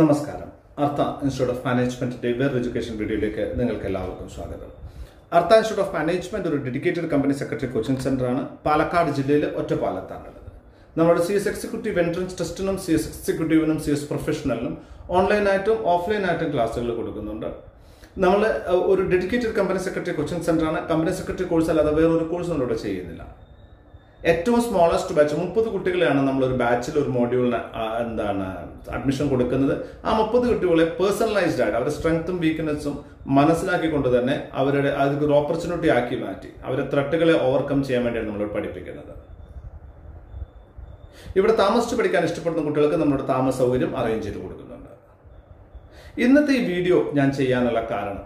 നമസ്കാരം അർത്ഥ institute of മാനേജ്മെന്റിന്റെ വേറെ എഡ്യൂക്കേഷൻ വീഡിയോയിലേക്ക് നിങ്ങൾക്ക് എല്ലാവർക്കും സ്വാഗതം അർത്ഥ ഇൻസ്റ്റിറ്റ്യൂട്ട് ഓഫ് മാനേജ്മെന്റ് ഒരു ഡെഡിക്കേറ്റഡ് കമ്പനി സെക്രട്ടറി കോച്ചിംഗ് സെന്ററാണ് പാലക്കാട് ജില്ലയിലെ ഉള്ളത് നമ്മുടെ സി എസ് എക്സിക്യൂട്ടീവ് എൻട്രൻസ് ടെസ്റ്റിനും സി എസ് എക്സിക്യൂട്ടീവിനും സി എസ് പ്രൊഫഷണലിനും ഓൺലൈനായിട്ടും ഓഫ്ലൈനായിട്ടും ക്ലാസ്സുകൾ കൊടുക്കുന്നുണ്ട് നമ്മൾ ഒരു ഡെഡിക്കേറ്റഡ് കമ്പനി സെക്രട്ടറി കോച്ചിംഗ് സെന്ററാണ് കമ്പനി സെക്രട്ടറി കോഴ്സ് അല്ലാതെ വേറെ ഒരു കോഴ്സ് നമ്മളിവിടെ ചെയ്യുന്നില്ല ഏറ്റവും സ്മോളസ്റ്റ് ബാച്ച് മുപ്പത് കുട്ടികളെയാണ് നമ്മളൊരു ബാച്ചിൽ ഒരു മോഡ്യൂളിന് എന്താണ് അഡ്മിഷൻ കൊടുക്കുന്നത് ആ മുപ്പത് കുട്ടികളെ പേഴ്സണലൈസ്ഡ് ആയിട്ട് അവരുടെ സ്ട്രെങ്ത്തും വീക്ക്നെസ്സും മനസ്സിലാക്കിക്കൊണ്ട് തന്നെ അവരുടെ അതൊക്കെ ഒരു ഓപ്പർച്യൂണിറ്റി ആക്കി മാറ്റി അവരെ ത്രട്ടുകളെ ഓവർകം ചെയ്യാൻ വേണ്ടിയാണ് നമ്മൾ പഠിപ്പിക്കുന്നത് ഇവിടെ താമസിച്ച് പഠിക്കാൻ ഇഷ്ടപ്പെടുന്ന കുട്ടികൾക്ക് നമ്മുടെ താമസ സൗകര്യം അറേഞ്ച് ചെയ്ത് കൊടുക്കുന്നുണ്ട് ഇന്നത്തെ ഈ വീഡിയോ ഞാൻ ചെയ്യാനുള്ള കാരണം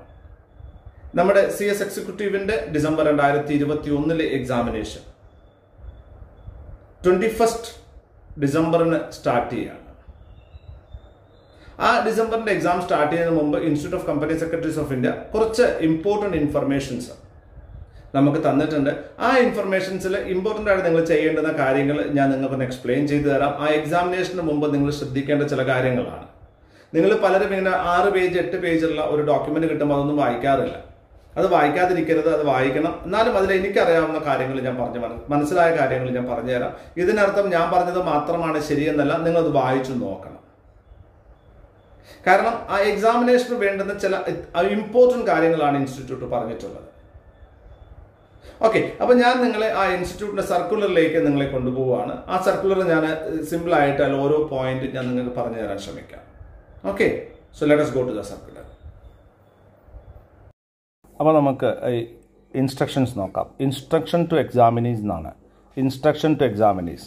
നമ്മുടെ സി എസ് എക്സിക്യൂട്ടീവിന്റെ ഡിസംബർ രണ്ടായിരത്തി ഇരുപത്തി ഒന്നിലെ എക്സാമിനേഷൻ ട്വന്റി ഫസ്റ്റ് ഡിസംബറിന് സ്റ്റാർട്ട് ചെയ്യുകയാണ് ആ ഡിസംബറിന്റെ എക്സാം സ്റ്റാർട്ട് ചെയ്യുന്ന മുമ്പ് institute of company secretaries of India കുറച്ച് ഇമ്പോർട്ടൻറ്റ് ഇൻഫർമേഷൻസ് നമുക്ക് തന്നിട്ടുണ്ട് ആ ഇൻഫർമേഷൻസിൽ ഇമ്പോർട്ടൻ്റ് ആയിട്ട് നിങ്ങൾ ചെയ്യേണ്ടുന്ന കാര്യങ്ങൾ ഞാൻ നിങ്ങൾക്കൊന്ന് എക്സ്പ്ലെയിൻ ചെയ്തു തരാം ആ എക്സാമിനേഷന് മുമ്പ് നിങ്ങൾ ശ്രദ്ധിക്കേണ്ട ചില കാര്യങ്ങളാണ് നിങ്ങൾ പലരും ഇങ്ങനെ ആറ് പേജ് എട്ട് പേജുള്ള ഒരു ഡോക്യുമെന്റ് കിട്ടുമ്പോൾ അതൊന്നും വായിക്കാറില്ല അത് വായിക്കാതിരിക്കരുത് അത് വായിക്കണം എന്നാലും അതിൽ എനിക്കറിയാവുന്ന കാര്യങ്ങൾ ഞാൻ പറഞ്ഞു മനസ്സിലായ കാര്യങ്ങൾ ഞാൻ പറഞ്ഞുതരാം ഇതിനർത്ഥം ഞാൻ പറഞ്ഞത് മാത്രമാണ് ശരിയെന്നല്ല നിങ്ങളത് വായിച്ചു നോക്കണം കാരണം ആ എക്സാമിനേഷന് വേണ്ടുന്ന ചില ഇമ്പോർട്ടൻറ്റ് കാര്യങ്ങളാണ് ഇൻസ്റ്റിറ്റ്യൂട്ട് പറഞ്ഞിട്ടുള്ളത് ഓക്കെ അപ്പോൾ ഞാൻ നിങ്ങളെ ആ ഇൻസ്റ്റിറ്റ്യൂട്ടിൻ്റെ സർക്കുലറിലേക്ക് നിങ്ങളെ കൊണ്ടുപോവുകയാണ് ആ സർക്കുലർ ഞാൻ സിമ്പിൾ ആയിട്ട് അല്ല ഓരോ പോയിന്റ് ഞാൻ നിങ്ങൾക്ക് പറഞ്ഞു തരാൻ ശ്രമിക്കാം okay so let's go to the circular അപ്പോൾ നമുക്ക് ഇൻസ്ട്രക്ഷൻസ് നോക്കാം ഇൻസ്ട്രക്ഷൻ ടു എക്സാമിനീസ് എന്നാണ് instruction to examinees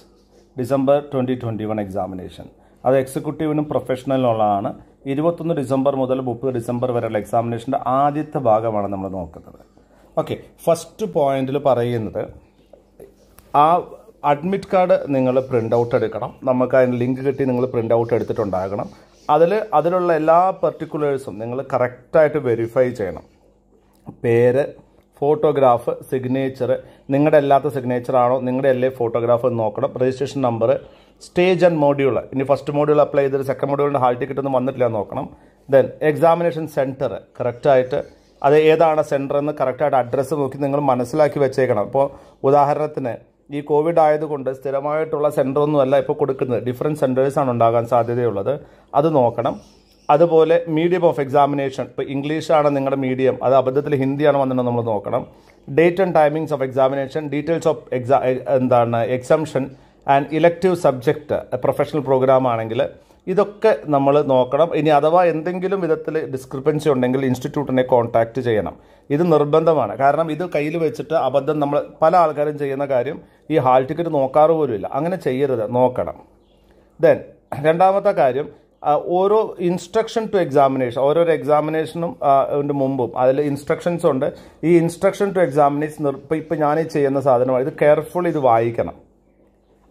December twenty twenty one examination അത് എക്സിക്യൂട്ടീവിനും പ്രൊഫഷണലിനുള്ളതാണ് ഇരുപത്തൊന്ന് ഡിസംബർ മുതൽ മുപ്പത് ഡിസംബർ വരെയുള്ള എക്സാമിനേഷൻ്റെ ആദ്യത്തെ ഭാഗമാണ് നമ്മൾ നോക്കുന്നത് ഓക്കെ ഫസ്റ്റ് പോയിന്റിൽ പറയുന്നത് ആ അഡ്മിറ്റ് കാർഡ് നിങ്ങൾ പ്രിൻ്റ് ഔട്ട് എടുക്കണം നമുക്ക് അതിന് ലിങ്ക് കിട്ടി നിങ്ങൾ പ്രിൻ്റ് ഔട്ട് എടുത്തിട്ടുണ്ടാകണം അതിൽ അതിലുള്ള എല്ലാ പെർട്ടിക്കുലേഴ്സും നിങ്ങൾ കറക്റ്റായിട്ട് വെരിഫൈ ചെയ്യണം പേര് ഫോട്ടോഗ്രാഫ് സിഗ്നേച്ചർ നിങ്ങളുടെ അല്ലാത്ത സിഗ്നേച്ചറാണോ നിങ്ങളുടെ അല്ലേ ഫോട്ടോഗ്രാഫ് നോക്കണം registration number stage and module ഇനി ഫസ്റ്റ് മോഡ്യൂൾ അപ്ലൈ ചെയ്തിട്ട് സെക്കൻഡ് മോഡ്യൂളിൻ്റെ ഹാൾ ടിക്കറ്റ് ഒന്നും വന്നിട്ടില്ല നോക്കണം ദെൻ എക്സാമിനേഷൻ സെൻറ്റർ കറക്റ്റായിട്ട് അത് ഏതാണ് സെൻറ്റർ എന്ന് കറക്റ്റായിട്ട് അഡ്രസ്സ് നോക്കി നിങ്ങൾ മനസ്സിലാക്കി വെച്ചേക്കണം ഇപ്പോൾ ഉദാഹരണത്തിന് ഈ കോവിഡ് ആയതുകൊണ്ട് സ്ഥിരമായിട്ടുള്ള സെൻറ്റർ സെൻ്ററൊന്നുമല്ല ഇപ്പോൾ കൊടുക്കുന്നത് ഡിഫറെൻറ്റ് സെൻറ്റേഴ്സാണ് ഉണ്ടാകാൻ സാധ്യതയുള്ളത് അത് നോക്കണം അതുപോലെ മീഡിയം ഓഫ് എക്സാമിനേഷൻ ഇപ്പോൾ ഇംഗ്ലീഷാണ് നിങ്ങളുടെ മീഡിയം അത് അബദ്ധത്തിൽ ഹിന്ദിയാണ് വന്നിട്ട് നമ്മൾ നോക്കണം date and timings of examination details of എക്സാ എന്താണ് exemption and elective subject professional program ആണെങ്കിൽ ഇതൊക്കെ നമ്മൾ നോക്കണം ഇനി അഥവാ എന്തെങ്കിലും വിധത്തിൽ ഡിസ്ക്രിപ്പൻസി ഉണ്ടെങ്കിൽ ഇൻസ്റ്റിറ്റ്യൂട്ടിനെ കോൺടാക്റ്റ് ചെയ്യണം ഇത് നിർബന്ധമാണ് കാരണം ഇത് കയ്യിൽ വെച്ചിട്ട് അബദ്ധം നമ്മൾ പല ആൾക്കാരും ചെയ്യുന്ന കാര്യം ഈ ഹാൾ ടിക്കറ്റ് നോക്കാറ് പോലുമില്ല അങ്ങനെ ചെയ്യരുത് നോക്കണം ദെൻ രണ്ടാമത്തെ കാര്യം ഓരോ ഇൻസ്ട്രക്ഷൻ ടു എക്സാമിനേഷൻ ഓരോരോ എക്സാമിനേഷനും മുമ്പും അതിൽ ഇൻസ്ട്രക്ഷൻസ് ഉണ്ട് ഈ ഇൻസ്ട്രക്ഷൻ ടു എക്സാമിനേഷൻ ഇപ്പം ഇപ്പോൾ ഞാനീ ചെയ്യുന്ന സാധനമാണ് ഇത് കെയർഫുൾ ഇത് വായിക്കണം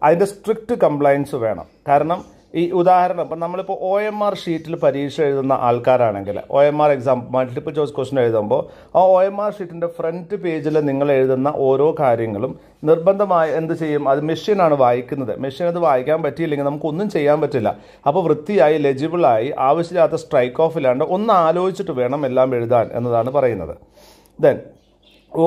അതിൻ്റെ സ്ട്രിക്റ്റ് കംപ്ലയൻസ് വേണം കാരണം ഈ ഉദാഹരണം ഇപ്പം നമ്മളിപ്പോൾ ഒ എം ആർ ഷീറ്റിൽ പരീക്ഷ എഴുതുന്ന ആൾക്കാരാണെങ്കിൽ O M R exam multiple choice question എഴുതുമ്പോൾ ആ ഒ എം ആർ ഷീറ്റിൻ്റെ ഫ്രണ്ട് പേജിൽ നിങ്ങൾ എഴുതുന്ന ഓരോ കാര്യങ്ങളും നിർബന്ധമായി എന്ത് ചെയ്യും അത് മെഷീനാണ് വായിക്കുന്നത് മെഷീൻ അത് വായിക്കാൻ പറ്റിയില്ലെങ്കിൽ നമുക്കൊന്നും ചെയ്യാൻ പറ്റില്ല അപ്പോൾ വൃത്തിയായി ലെജിബിളായി ആവശ്യമില്ലാത്ത സ്ട്രൈക്ക് ഓഫ് ഒന്ന് ആലോചിച്ചിട്ട് വേണം എല്ലാം എഴുതാൻ എന്നതാണ് പറയുന്നത് ദെൻ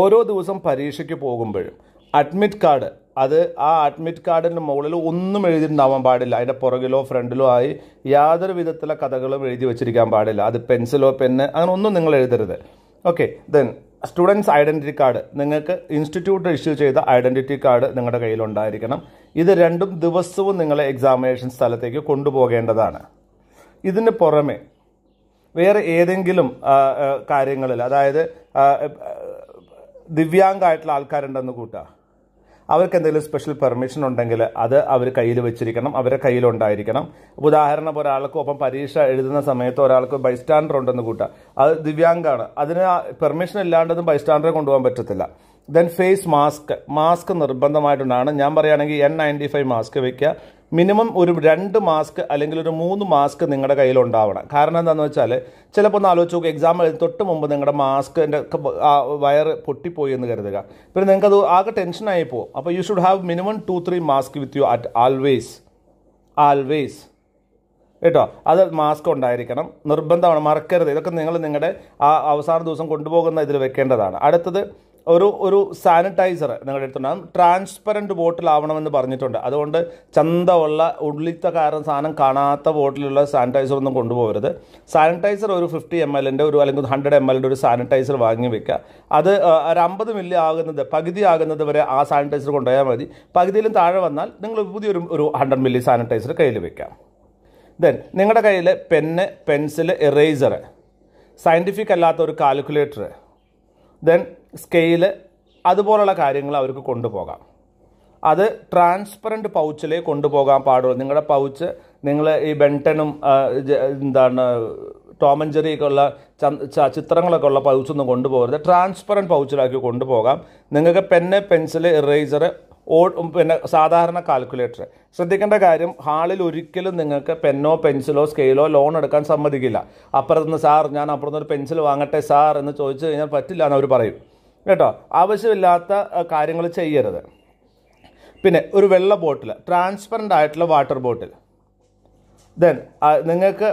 ഓരോ ദിവസം പരീക്ഷയ്ക്ക് പോകുമ്പോഴും അഡ്മിറ്റ് കാർഡ് അത് ആ അഡ്മിറ്റ് കാർഡിൻ്റെ മുകളിൽ ഒന്നും എഴുതിയിട്ടുണ്ടാവാൻ പാടില്ല അതിൻ്റെ പുറകിലോ ഫ്രണ്ടിലോ ആയി യാതൊരു വിധത്തിലുള്ള കഥകളും എഴുതി വെച്ചിരിക്കാൻ പാടില്ല അത് പെൻസിലോ പെന്ന് അങ്ങനെ ഒന്നും നിങ്ങൾ എഴുതരുത് okay then students identity card നിങ്ങൾക്ക് ഇൻസ്റ്റിറ്റ്യൂട്ട് ഇഷ്യൂ ചെയ്ത ഐഡൻറ്റിറ്റി കാർഡ് നിങ്ങളുടെ കയ്യിലുണ്ടായിരിക്കണം ഇത് രണ്ടും ദിവസവും നിങ്ങളെ എക്സാമിനേഷൻ സ്ഥലത്തേക്ക് കൊണ്ടുപോകേണ്ടതാണ് ഇതിന് പുറമെ വേറെ ഏതെങ്കിലും കാര്യങ്ങളിൽ അതായത് ദിവ്യാംഗമായിട്ടുള്ള ആൾക്കാരുണ്ടെന്ന് കൂട്ടുക അവർക്ക് എന്തെങ്കിലും സ്പെഷ്യൽ പെർമിഷൻ ഉണ്ടെങ്കിൽ അത് അവർ കയ്യിൽ വെച്ചിരിക്കണം അവരെ കയ്യിലുണ്ടായിരിക്കണം ഉദാഹരണം ഒരാൾക്ക് ഒപ്പം പരീക്ഷ എഴുതുന്ന സമയത്ത് ഒരാൾക്ക് ബൈസ്റ്റാൻഡർ ഉണ്ടെന്ന് കൂട്ടുക അത് ദിവ്യാംഗമാണ് അതിന് പെർമിഷൻ ഇല്ലാണ്ടതും ബൈസ്റ്റാൻഡറെ കൊണ്ടുപോകാൻ പറ്റത്തില്ല ദെൻ ഫേസ് മാസ്ക് മാസ്ക് നിർബന്ധമായിട്ടുണ്ടാണ് ഞാൻ പറയുകയാണെങ്കിൽ എൻ നയൻറ്റി ഫൈവ് മാസ്ക് വെക്കുക മിനിമം ഒരു രണ്ട് മാസ്ക് അല്ലെങ്കിൽ ഒരു മൂന്ന് മാസ്ക് നിങ്ങളുടെ കയ്യിൽ ഉണ്ടാവണം കാരണം എന്താണെന്ന് വെച്ചാൽ ചിലപ്പോൾ ഒന്ന് ആലോചിച്ച് നോക്കുക എക്സാം തൊട്ട് മുമ്പ് നിങ്ങളുടെ മാസ്കിൻ്റെ വയർ പൊട്ടിപ്പോയി എന്ന് കരുതുക പിന്നെ നിങ്ങൾക്കത് ആകെ ടെൻഷനായി പോകും അപ്പോൾ you should have minimum two three mask with you at always always കേട്ടോ അത് മാസ്ക് ഉണ്ടായിരിക്കണം നിർബന്ധമാണ് മറക്കരുത് ഇതൊക്കെ നിങ്ങൾ നിങ്ങളുടെ ആ അവസാന ദിവസം കൊണ്ടുപോകുന്ന ഇതിൽ വെക്കേണ്ടതാണ് അടുത്തത് ഒരു ഒരു സാനിറ്റൈസർ നിങ്ങളുടെ അടുത്തുണ്ടാകും ട്രാൻസ്പെറൻറ്റ് ബോട്ടിലാവണമെന്ന് പറഞ്ഞിട്ടുണ്ട് അതുകൊണ്ട് ഉള്ള ഉള്ളിത്ത കാരണം സാധനം കാണാത്ത ബോട്ടിലുള്ള സാനിറ്റൈസർ ഒന്നും കൊണ്ടുപോകരുത് സാനിറ്റൈസർ ഒരു ഫിഫ്റ്റി എം എല്ലിൻ്റെ ഒരു അല്ലെങ്കിൽ ഹൺഡ്രഡ് എം എല്ലിൻ്റെ ഒരു സാനിറ്റൈസർ വാങ്ങി വെക്കുക അത് ഒരു അമ്പത് മില്ലി ആകുന്നത് പകുതി ആകുന്നത് വരെ ആ സാനിറ്റൈസർ കൊണ്ടുപോയാൽ മതി പകുതിയിലും താഴെ വന്നാൽ നിങ്ങൾ പുതിയൊരു ഒരു ഹൺഡ്രഡ് മില്ലി സാനിറ്റൈസർ കയ്യിൽ വെക്കാം ദെൻ നിങ്ങളുടെ കയ്യിൽ പെന്ന് പെൻസിൽ ഇറേസർ സയൻറ്റിഫിക് അല്ലാത്ത ഒരു കാൽക്കുലേറ്റർ ദെൻ സ്കെയില് അതുപോലുള്ള കാര്യങ്ങൾ അവർക്ക് കൊണ്ടുപോകാം അത് ട്രാൻസ്പെറൻറ്റ് പൗച്ചിലേ കൊണ്ടുപോകാൻ പാടുള്ളൂ നിങ്ങളുടെ പൗച്ച് നിങ്ങൾ ഈ ബെൻറ്റനും എന്താണ് ടോമൻ ജെറിയൊക്കെ ഉള്ള ചിത്രങ്ങളൊക്കെ ഉള്ള പൗച്ചൊന്നും കൊണ്ടുപോകരുത് ട്രാൻസ്പെറൻറ്റ് പൗച്ചിലാക്കി കൊണ്ടുപോകാം നിങ്ങൾക്ക് പെന്ന് പെൻസിൽ ഇറേസർ ഓ പിന്നെ സാധാരണ കാൽക്കുലേറ്റർ ശ്രദ്ധിക്കേണ്ട കാര്യം ഹാളിൽ ഒരിക്കലും നിങ്ങൾക്ക് പെന്നോ പെൻസിലോ സ്കെയിലോ ലോൺ എടുക്കാൻ സമ്മതിക്കില്ല അപ്പുറത്തുനിന്ന് സാർ ഞാൻ നിന്ന് ഒരു പെൻസിൽ വാങ്ങട്ടെ സാർ എന്ന് ചോദിച്ചു കഴിഞ്ഞാൽ പറ്റില്ല എന്ന് അവർ പറയും കേട്ടോ ആവശ്യമില്ലാത്ത കാര്യങ്ങൾ ചെയ്യരുത് പിന്നെ ഒരു വെള്ള ബോട്ടിൽ ട്രാൻസ്പെറൻ്റ് ആയിട്ടുള്ള വാട്ടർ ബോട്ടിൽ ദെൻ നിങ്ങൾക്ക്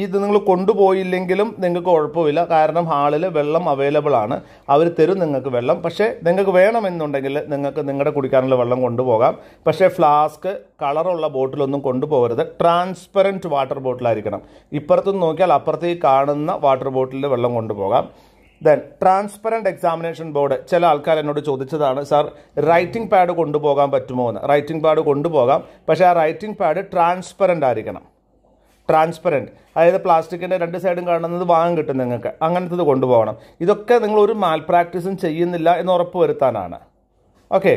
ഇത് നിങ്ങൾ കൊണ്ടുപോയില്ലെങ്കിലും നിങ്ങൾക്ക് കുഴപ്പമില്ല കാരണം ഹാളിൽ വെള്ളം അവൈലബിൾ ആണ് അവർ തരും നിങ്ങൾക്ക് വെള്ളം പക്ഷേ നിങ്ങൾക്ക് വേണമെന്നുണ്ടെങ്കിൽ നിങ്ങൾക്ക് നിങ്ങളുടെ കുടിക്കാനുള്ള വെള്ളം കൊണ്ടുപോകാം പക്ഷേ ഫ്ലാസ്ക് കളറുള്ള ബോട്ടിലൊന്നും കൊണ്ടുപോകരുത് ട്രാൻസ്പെറൻറ്റ് വാട്ടർ ബോട്ടിലായിരിക്കണം ഇപ്പുറത്തുനിന്ന് നോക്കിയാൽ അപ്പുറത്തേക്ക് കാണുന്ന വാട്ടർ ബോട്ടിലിൻ്റെ വെള്ളം കൊണ്ടുപോകാം ദെൻ ട്രാൻസ്പെറൻറ്റ് എക്സാമിനേഷൻ ബോർഡ് ചില ആൾക്കാർ എന്നോട് ചോദിച്ചതാണ് സാർ റൈറ്റിംഗ് പാഡ് കൊണ്ടുപോകാൻ പറ്റുമോ എന്ന് റൈറ്റിംഗ് പാഡ് കൊണ്ടുപോകാം പക്ഷേ ആ റൈറ്റിംഗ് പാഡ് ട്രാൻസ്പെറൻ്റ് ആയിരിക്കണം ട്രാൻസ്പെറൻറ്റ് അതായത് പ്ലാസ്റ്റിക്കിൻ്റെ രണ്ട് സൈഡും കാണുന്നത് വാങ്ങും കിട്ടും നിങ്ങൾക്ക് ഇത് കൊണ്ടുപോകണം ഇതൊക്കെ നിങ്ങൾ ഒരു മാൽ പ്രാക്ടീസും ചെയ്യുന്നില്ല എന്ന് ഉറപ്പ് വരുത്താനാണ് ഓക്കെ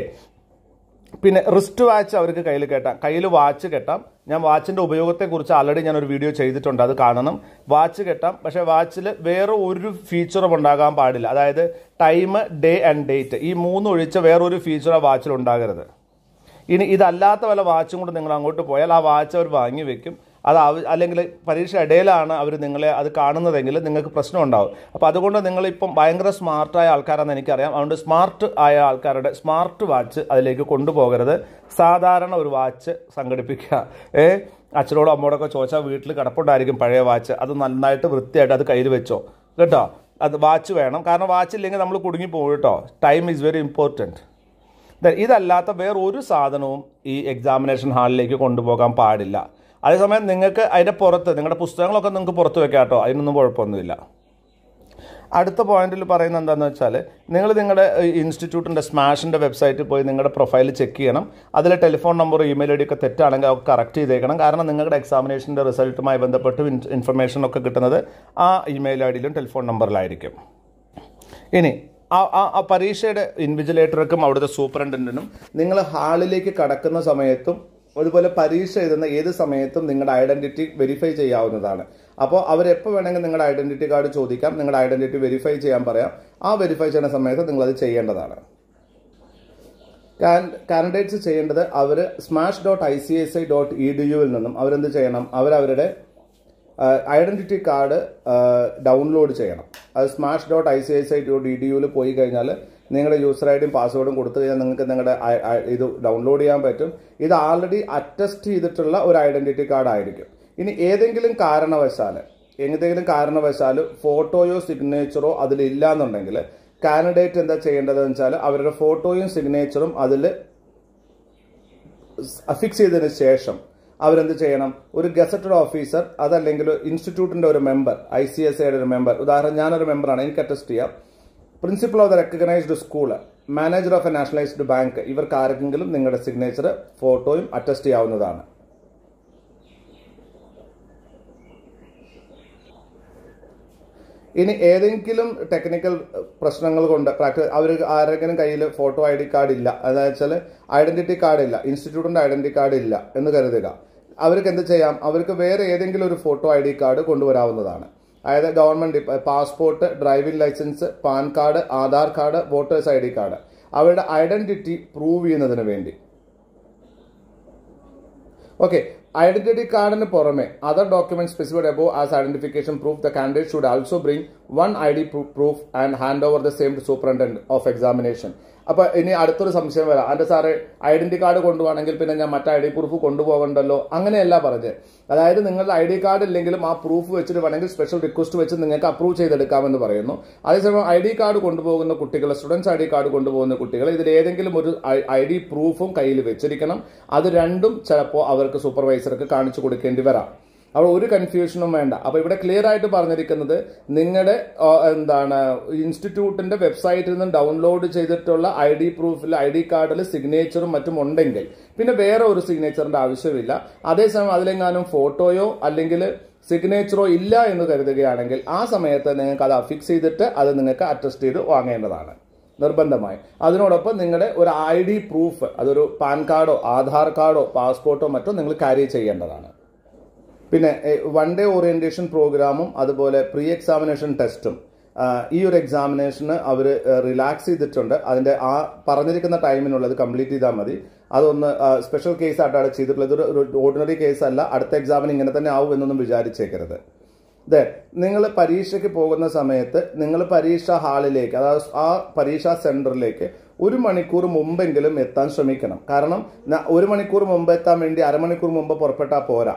പിന്നെ റിസ്റ്റ് വാച്ച് അവർക്ക് കയ്യിൽ കെട്ടാം കയ്യിൽ വാച്ച് കെട്ടാം ഞാൻ വാച്ചിൻ്റെ ഉപയോഗത്തെക്കുറിച്ച് ആൾറെഡി ഞാൻ ഒരു വീഡിയോ ചെയ്തിട്ടുണ്ട് അത് കാണണം വാച്ച് കെട്ടാം പക്ഷേ വാച്ചിൽ വേറെ ഒരു ഫീച്ചറും ഉണ്ടാകാൻ പാടില്ല അതായത് ടൈം ഡേ ആൻഡ് ഡേറ്റ് ഈ മൂന്ന് ഒഴിച്ച വേറൊരു ഫീച്ചർ ആ വാച്ചിൽ ഉണ്ടാകരുത് ഇനി ഇതല്ലാത്ത വല്ല വാച്ചും കൂടെ നിങ്ങൾ അങ്ങോട്ട് പോയാൽ ആ വാച്ച് അവർ വാങ്ങി വെക്കും അത് അല്ലെങ്കിൽ പരീക്ഷ ഇടയിലാണ് അവർ നിങ്ങളെ അത് കാണുന്നതെങ്കിൽ നിങ്ങൾക്ക് പ്രശ്നം ഉണ്ടാവും അപ്പോൾ അതുകൊണ്ട് നിങ്ങളിപ്പം ഭയങ്കര സ്മാർട്ടായ ആൾക്കാരാണെന്ന് എനിക്കറിയാം അതുകൊണ്ട് സ്മാർട്ട് ആയ ആൾക്കാരുടെ സ്മാർട്ട് വാച്ച് അതിലേക്ക് കൊണ്ടുപോകരുത് സാധാരണ ഒരു വാച്ച് സംഘടിപ്പിക്കുക ഏ അച്ഛനോടോ അമ്മയോടൊക്കെ ചോദിച്ചാൽ വീട്ടിൽ കിടപ്പുണ്ടായിരിക്കും പഴയ വാച്ച് അത് നന്നായിട്ട് വൃത്തിയായിട്ട് അത് കയ്യിൽ വെച്ചോ കേട്ടോ അത് വാച്ച് വേണം കാരണം വാച്ച് ഇല്ലെങ്കിൽ നമ്മൾ കുടുങ്ങി പോകും കേട്ടോ ടൈം ഈസ് വെരി ഇമ്പോർട്ടൻറ്റ് ഇതല്ലാത്ത വേറൊരു സാധനവും ഈ എക്സാമിനേഷൻ ഹാളിലേക്ക് കൊണ്ടുപോകാൻ പാടില്ല അതേസമയം നിങ്ങൾക്ക് അതിൻ്റെ പുറത്ത് നിങ്ങളുടെ പുസ്തകങ്ങളൊക്കെ നിങ്ങൾക്ക് പുറത്ത് വെക്കാം കേട്ടോ അതിനൊന്നും കുഴപ്പമൊന്നുമില്ല അടുത്ത പോയിന്റിൽ പറയുന്നത് എന്താണെന്ന് വെച്ചാൽ നിങ്ങൾ നിങ്ങളുടെ ഇൻസ്റ്റിറ്റ്യൂട്ടിൻ്റെ സ്മാഷിൻ്റെ വെബ്സൈറ്റിൽ പോയി നിങ്ങളുടെ പ്രൊഫൈൽ ചെക്ക് ചെയ്യണം അതിൽ telephone number email I D ഒക്കെ തെറ്റാണെങ്കിൽ അതൊക്കെ കറക്റ്റ് ചെയ്തേക്കണം കാരണം നിങ്ങളുടെ എക്സാമിനേഷൻ്റെ റിസൾട്ടുമായി ബന്ധപ്പെട്ട് ഇൻഫർമേഷൻ ഒക്കെ കിട്ടുന്നത് ആ ഇമെയിൽ ഐ ഡിയിലും ടെലിഫോൺ നമ്പറിലായിരിക്കും ഇനി ആ ആ പരീക്ഷയുടെ ഇൻവിജിലേറ്റർക്കും അവിടുത്തെ സൂപ്രണ്ടൻറ്റിനും നിങ്ങൾ ഹാളിലേക്ക് കടക്കുന്ന സമയത്തും അതുപോലെ പരീക്ഷ എഴുതുന്ന ഏത് സമയത്തും നിങ്ങളുടെ ഐഡന്റിറ്റി വെരിഫൈ ചെയ്യാവുന്നതാണ് അപ്പോൾ അവരെപ്പോൾ വേണമെങ്കിൽ നിങ്ങളുടെ ഐഡന്റിറ്റി കാർഡ് ചോദിക്കാം നിങ്ങളുടെ ഐഡന്റിറ്റി വെരിഫൈ ചെയ്യാൻ പറയാം ആ വെരിഫൈ ചെയ്യുന്ന സമയത്ത് നിങ്ങളത് ചെയ്യേണ്ടതാണ് കാൻഡിഡേറ്റ്സ് ചെയ്യേണ്ടത് അവർ smash dot I C S I dot E D യുവിൽ നിന്നും അവരെന്ത് ചെയ്യണം അവരവരുടെ ഐഡന്റിറ്റി കാർഡ് ഡൗൺലോഡ് ചെയ്യണം അത് smash dot I C S I dot E D യുവിൽ പോയി കഴിഞ്ഞാൽ നിങ്ങളുടെ യൂസർ ഐ ഡിയും പാസ്വേഡും കൊടുത്തു കഴിഞ്ഞാൽ നിങ്ങൾക്ക് നിങ്ങളുടെ ഇത് ഡൗൺലോഡ് ചെയ്യാൻ പറ്റും ഇത് ആൾറെഡി അറ്റസ്റ്റ് ചെയ്തിട്ടുള്ള ഒരു ഐഡന്റിറ്റി കാർഡ് ആയിരിക്കും ഇനി ഏതെങ്കിലും കാരണവശാൽ എന്തെങ്കിലും കാരണവശാൽ ഫോട്ടോയോ സിഗ്നേച്ചറോ അതിലില്ല എന്നുണ്ടെങ്കിൽ കാൻഡിഡേറ്റ് എന്താ ചെയ്യേണ്ടതെന്ന് വെച്ചാൽ അവരുടെ ഫോട്ടോയും സിഗ്നേച്ചറും അതിൽ ഫിക്സ് ചെയ്തതിന് ശേഷം അവരെന്ത് ചെയ്യണം ഒരു ഗസറ്റഡ് ഓഫീസർ അതല്ലെങ്കിൽ ഇൻസ്റ്റിറ്റ്യൂട്ടിന്റെ ഒരു മെമ്പർ ഐ സി എസ് ഐയുടെ ഒരു മെമ്പർ ഉദാഹരണം ഞാനൊരു മെമ്പറാണ് എനിക്ക് അറ്റസ്റ്റ് ചെയ്യാം principal of the recognised school manager of a nationalised bank ഇവർക്ക് ആരെങ്കിലും നിങ്ങളുടെ സിഗ്നേച്ചർ ഫോട്ടോയും അറ്റസ്റ്റ് ചെയ്യാവുന്നതാണ് ഇനി ഏതെങ്കിലും ടെക്നിക്കൽ പ്രശ്നങ്ങൾ കൊണ്ട് പ്രാക്ടീസ് അവർ ആരെങ്കിലും കയ്യിൽ ഫോട്ടോ ഐ ഡി കാർഡ് ഇല്ല അതായത് വെച്ചാൽ ഐഡന്റിറ്റി കാർഡ് ഇല്ല ഇൻസ്റ്റിറ്റ്യൂട്ടിൻ്റെ ഐഡന്റിറ്റി കാർഡ് ഇല്ല എന്ന് കരുതുക അവർക്ക് എന്ത് ചെയ്യാം അവർക്ക് വേറെ ഏതെങ്കിലും ഒരു ഫോട്ടോ ഐ ഡി കാർഡ് കൊണ്ടുവരാവുന്നതാണ് അതായത് government passport driving licence PAN card Aadhaar card voter's I D card അവരുടെ ഐഡന്റിറ്റി പ്രൂവ് ചെയ്യുന്നതിന് വേണ്ടി ഓക്കെ ഐഡന്റിറ്റി കാർഡിന് പുറമെ other document specified above as identification proof the candidate should also bring one I D proof and hand over the same to superintendent of examination അപ്പോൾ ഇനി അടുത്തൊരു സംശയം വരാം അതിൻ്റെ സാറ് ഐഡൻറ്റി കാർഡ് കൊണ്ടുപോകണമെങ്കിൽ പിന്നെ ഞാൻ മറ്റേ ഐ ഡി പ്രൂഫ് കൊണ്ടുപോകണ്ടല്ലോ അങ്ങനെയല്ല പറഞ്ഞത് അതായത് നിങ്ങളുടെ ഐ ഡി കാർഡ് ഇല്ലെങ്കിലും ആ പ്രൂഫ് വെച്ചിട്ട് വേണമെങ്കിൽ സ്പെഷ്യൽ റിക്വസ്റ്റ് വെച്ച് നിങ്ങൾക്ക് അപ്രൂവ് ചെയ്തെടുക്കാമെന്ന് പറയുന്നു അതേസമയം ഐ ഡി കാർഡ് കൊണ്ടുപോകുന്ന കുട്ടികൾ സ്റ്റുഡൻസ് ഐ ഡി കാർഡ് കൊണ്ടുപോകുന്ന കുട്ടികൾ ഇതിൽ ഏതെങ്കിലും ഒരു ഐ ഡി പ്രൂഫും കയ്യിൽ വെച്ചിരിക്കണം അത് രണ്ടും ചിലപ്പോൾ അവർക്ക് സൂപ്പർവൈസർക്ക് കാണിച്ചു കൊടുക്കേണ്ടി വരാം അപ്പോൾ ഒരു കൺഫ്യൂഷനും വേണ്ട അപ്പോൾ ഇവിടെ ക്ലിയർ ആയിട്ട് പറഞ്ഞിരിക്കുന്നത് നിങ്ങളുടെ എന്താണ് ഇൻസ്റ്റിറ്റ്യൂട്ടിന്റെ വെബ്സൈറ്റിൽ നിന്ന് ഡൗൺലോഡ് ചെയ്തിട്ടുള്ള ഐ ഡി പ്രൂഫിൽ ഐ ഡി കാർഡിൽ സിഗ്നേച്ചറും മറ്റും ഉണ്ടെങ്കിൽ പിന്നെ വേറെ ഒരു സിഗ്നേച്ചറിന്റെ ആവശ്യമില്ല അതേസമയം അതിലെങ്ങാനും ഫോട്ടോയോ അല്ലെങ്കിൽ സിഗ്നേച്ചറോ ഇല്ല എന്ന് കരുതുകയാണെങ്കിൽ ആ സമയത്ത് നിങ്ങൾക്ക് അത് അഫിക്സ് ചെയ്തിട്ട് അത് നിങ്ങൾക്ക് അറ്റസ്റ്റ് ചെയ്ത് വാങ്ങേണ്ടതാണ് നിർബന്ധമായി അതിനോടൊപ്പം നിങ്ങളുടെ ഒരു ഐ ഡി പ്രൂഫ് അതൊരു പാൻ കാർഡോ ആധാർ കാർഡോ പാസ്പോർട്ടോ മറ്റോ നിങ്ങൾ ക്യാരി ചെയ്യേണ്ടതാണ് പിന്നെ വൺ ഡേ ഓറിയന്റേഷൻ പ്രോഗ്രാമും അതുപോലെ പ്രീ എക്സാമിനേഷൻ ടെസ്റ്റും ഈ ഒരു എക്സാമിനേഷന് അവർ റിലാക്സ് ചെയ്തിട്ടുണ്ട് അതിന്റെ ആ പറഞ്ഞിരിക്കുന്ന ടൈമിനുള്ളത് കംപ്ലീറ്റ് ചെയ്താൽ മതി അതൊന്ന് സ്പെഷ്യൽ കേസ് ആയിട്ടാണ് ചെയ്തിട്ടുള്ളത് ഇതൊരു ഓർഡിനറി കേസ് അല്ല അടുത്ത എക്സാമിന് ഇങ്ങനെ തന്നെ ആവും എന്നൊന്നും വിചാരിച്ചേക്കരുത് ദേ നിങ്ങൾ പരീക്ഷയ്ക്ക് പോകുന്ന സമയത്ത് നിങ്ങൾ പരീക്ഷാ ഹാളിലേക്ക് അതായത് ആ പരീക്ഷാ സെന്ററിലേക്ക് ഒരു മണിക്കൂർ മുമ്പെങ്കിലും എത്താൻ ശ്രമിക്കണം കാരണം ഒരു മണിക്കൂർ മുമ്പ് എത്താൻ വേണ്ടി അരമണിക്കൂർ മുമ്പ് പുറപ്പെട്ടാൽ പോരാ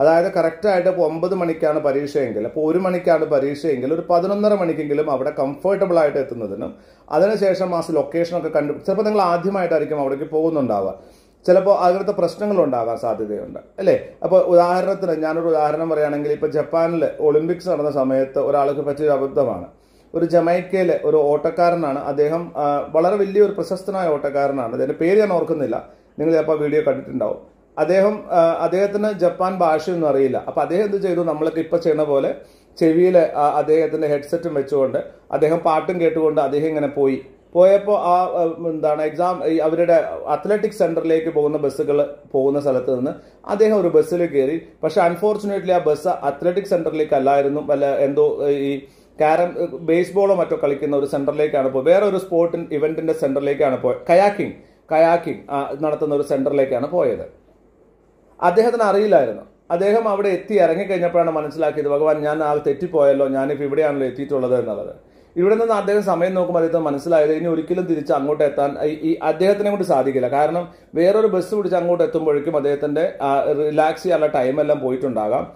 അതായത് കറക്റ്റായിട്ട് ഇപ്പോൾ ഒമ്പത് മണിക്കാണ് പരീക്ഷയെങ്കിൽ അപ്പോൾ ഒരു മണിക്കാണ് പരീക്ഷയെങ്കിൽ ഒരു പതിനൊന്നര മണിക്കെങ്കിലും അവിടെ കംഫർട്ടബിൾ ആയിട്ട് എത്തുന്നതിനും അതിനുശേഷം ആ ലൊക്കേഷനൊക്കെ കണ്ടു ചിലപ്പോൾ നിങ്ങൾ ആദ്യമായിട്ടായിരിക്കും അവിടേക്ക് പോകുന്നുണ്ടാവുക ചിലപ്പോൾ പ്രശ്നങ്ങൾ പ്രശ്നങ്ങളുണ്ടാകാൻ സാധ്യതയുണ്ട് അല്ലേ അപ്പോൾ ഉദാഹരണത്തിന് ഞാനൊരു ഉദാഹരണം പറയുകയാണെങ്കിൽ ഇപ്പോൾ ജപ്പാനിൽ ഒളിമ്പിക്സ് നടന്ന സമയത്ത് ഒരാൾക്ക് പറ്റിയൊരു അബദ്ധമാണ് ഒരു ജമൈക്കയിലെ ഒരു ഓട്ടക്കാരനാണ് അദ്ദേഹം വളരെ വലിയൊരു പ്രശസ്തനായ ഓട്ടക്കാരനാണ് അതിൻ്റെ പേര് ഞാൻ ഓർക്കുന്നില്ല നിങ്ങൾ ചിലപ്പോൾ വീഡിയോ കണ്ടിട്ടുണ്ടാവും അദ്ദേഹം അദ്ദേഹത്തിന് ജപ്പാൻ ഭാഷയൊന്നും അറിയില്ല അപ്പൊ അദ്ദേഹം എന്ത് ചെയ്തു നമ്മളൊക്കെ ഇപ്പൊ ചെയ്യുന്ന പോലെ ചെവിയിൽ അദ്ദേഹത്തിന്റെ ഹെഡ്സെറ്റും വെച്ചുകൊണ്ട് അദ്ദേഹം പാട്ടും കേട്ടുകൊണ്ട് അദ്ദേഹം ഇങ്ങനെ പോയി പോയപ്പോൾ ആ എന്താണ് എക്സാം അവരുടെ അത്ലറ്റിക് സെന്ററിലേക്ക് പോകുന്ന ബസ്സുകൾ പോകുന്ന സ്ഥലത്ത് നിന്ന് അദ്ദേഹം ഒരു ബസ്സിൽ കയറി പക്ഷെ അൺഫോർച്ചുനേറ്റ്ലി ആ ബസ് അത്ലറ്റിക് സെന്ററിലേക്ക് അല്ലായിരുന്നു വല്ല എന്തോ ഈ കാരം ബേസ്ബോളോ മറ്റോ കളിക്കുന്ന ഒരു സെന്ററിലേക്കാണ് പോയത് വേറെ ഒരു സ്പോർട്ടിൻ ഇവന്റിന്റെ സെന്ററിലേക്കാണ് പോയത് കയാക്കിംഗ് കയാക്കിംഗ് നടത്തുന്ന ഒരു സെന്ററിലേക്കാണ് പോയത് അദ്ദേഹത്തിന് അറിയില്ലായിരുന്നു അദ്ദേഹം അവിടെ എത്തി ഇറങ്ങിക്കഴിഞ്ഞപ്പോഴാണ് മനസ്സിലാക്കിയത് ഭഗവാൻ ഞാൻ ആൾ തെറ്റിപ്പോയല്ലോ ഞാനിപ്പോൾ ഇവിടെയാണല്ലോ എത്തിയിട്ടുള്ളത് എന്നുള്ളത് ഇവിടെ നിന്ന് അദ്ദേഹം സമയം നോക്കുമ്പോൾ അദ്ദേഹത്തിന് മനസ്സിലായത് ഇനി ഒരിക്കലും തിരിച്ച് അങ്ങോട്ട് എത്താൻ ഈ അദ്ദേഹത്തിനെ കൊണ്ട് സാധിക്കില്ല കാരണം വേറൊരു ബസ് പിടിച്ച് അങ്ങോട്ട് എത്തുമ്പോഴേക്കും അദ്ദേഹത്തിന്റെ റിലാക്സ് ചെയ്യാനുള്ള ടൈം എല്ലാം പോയിട്ടുണ്ടാകാം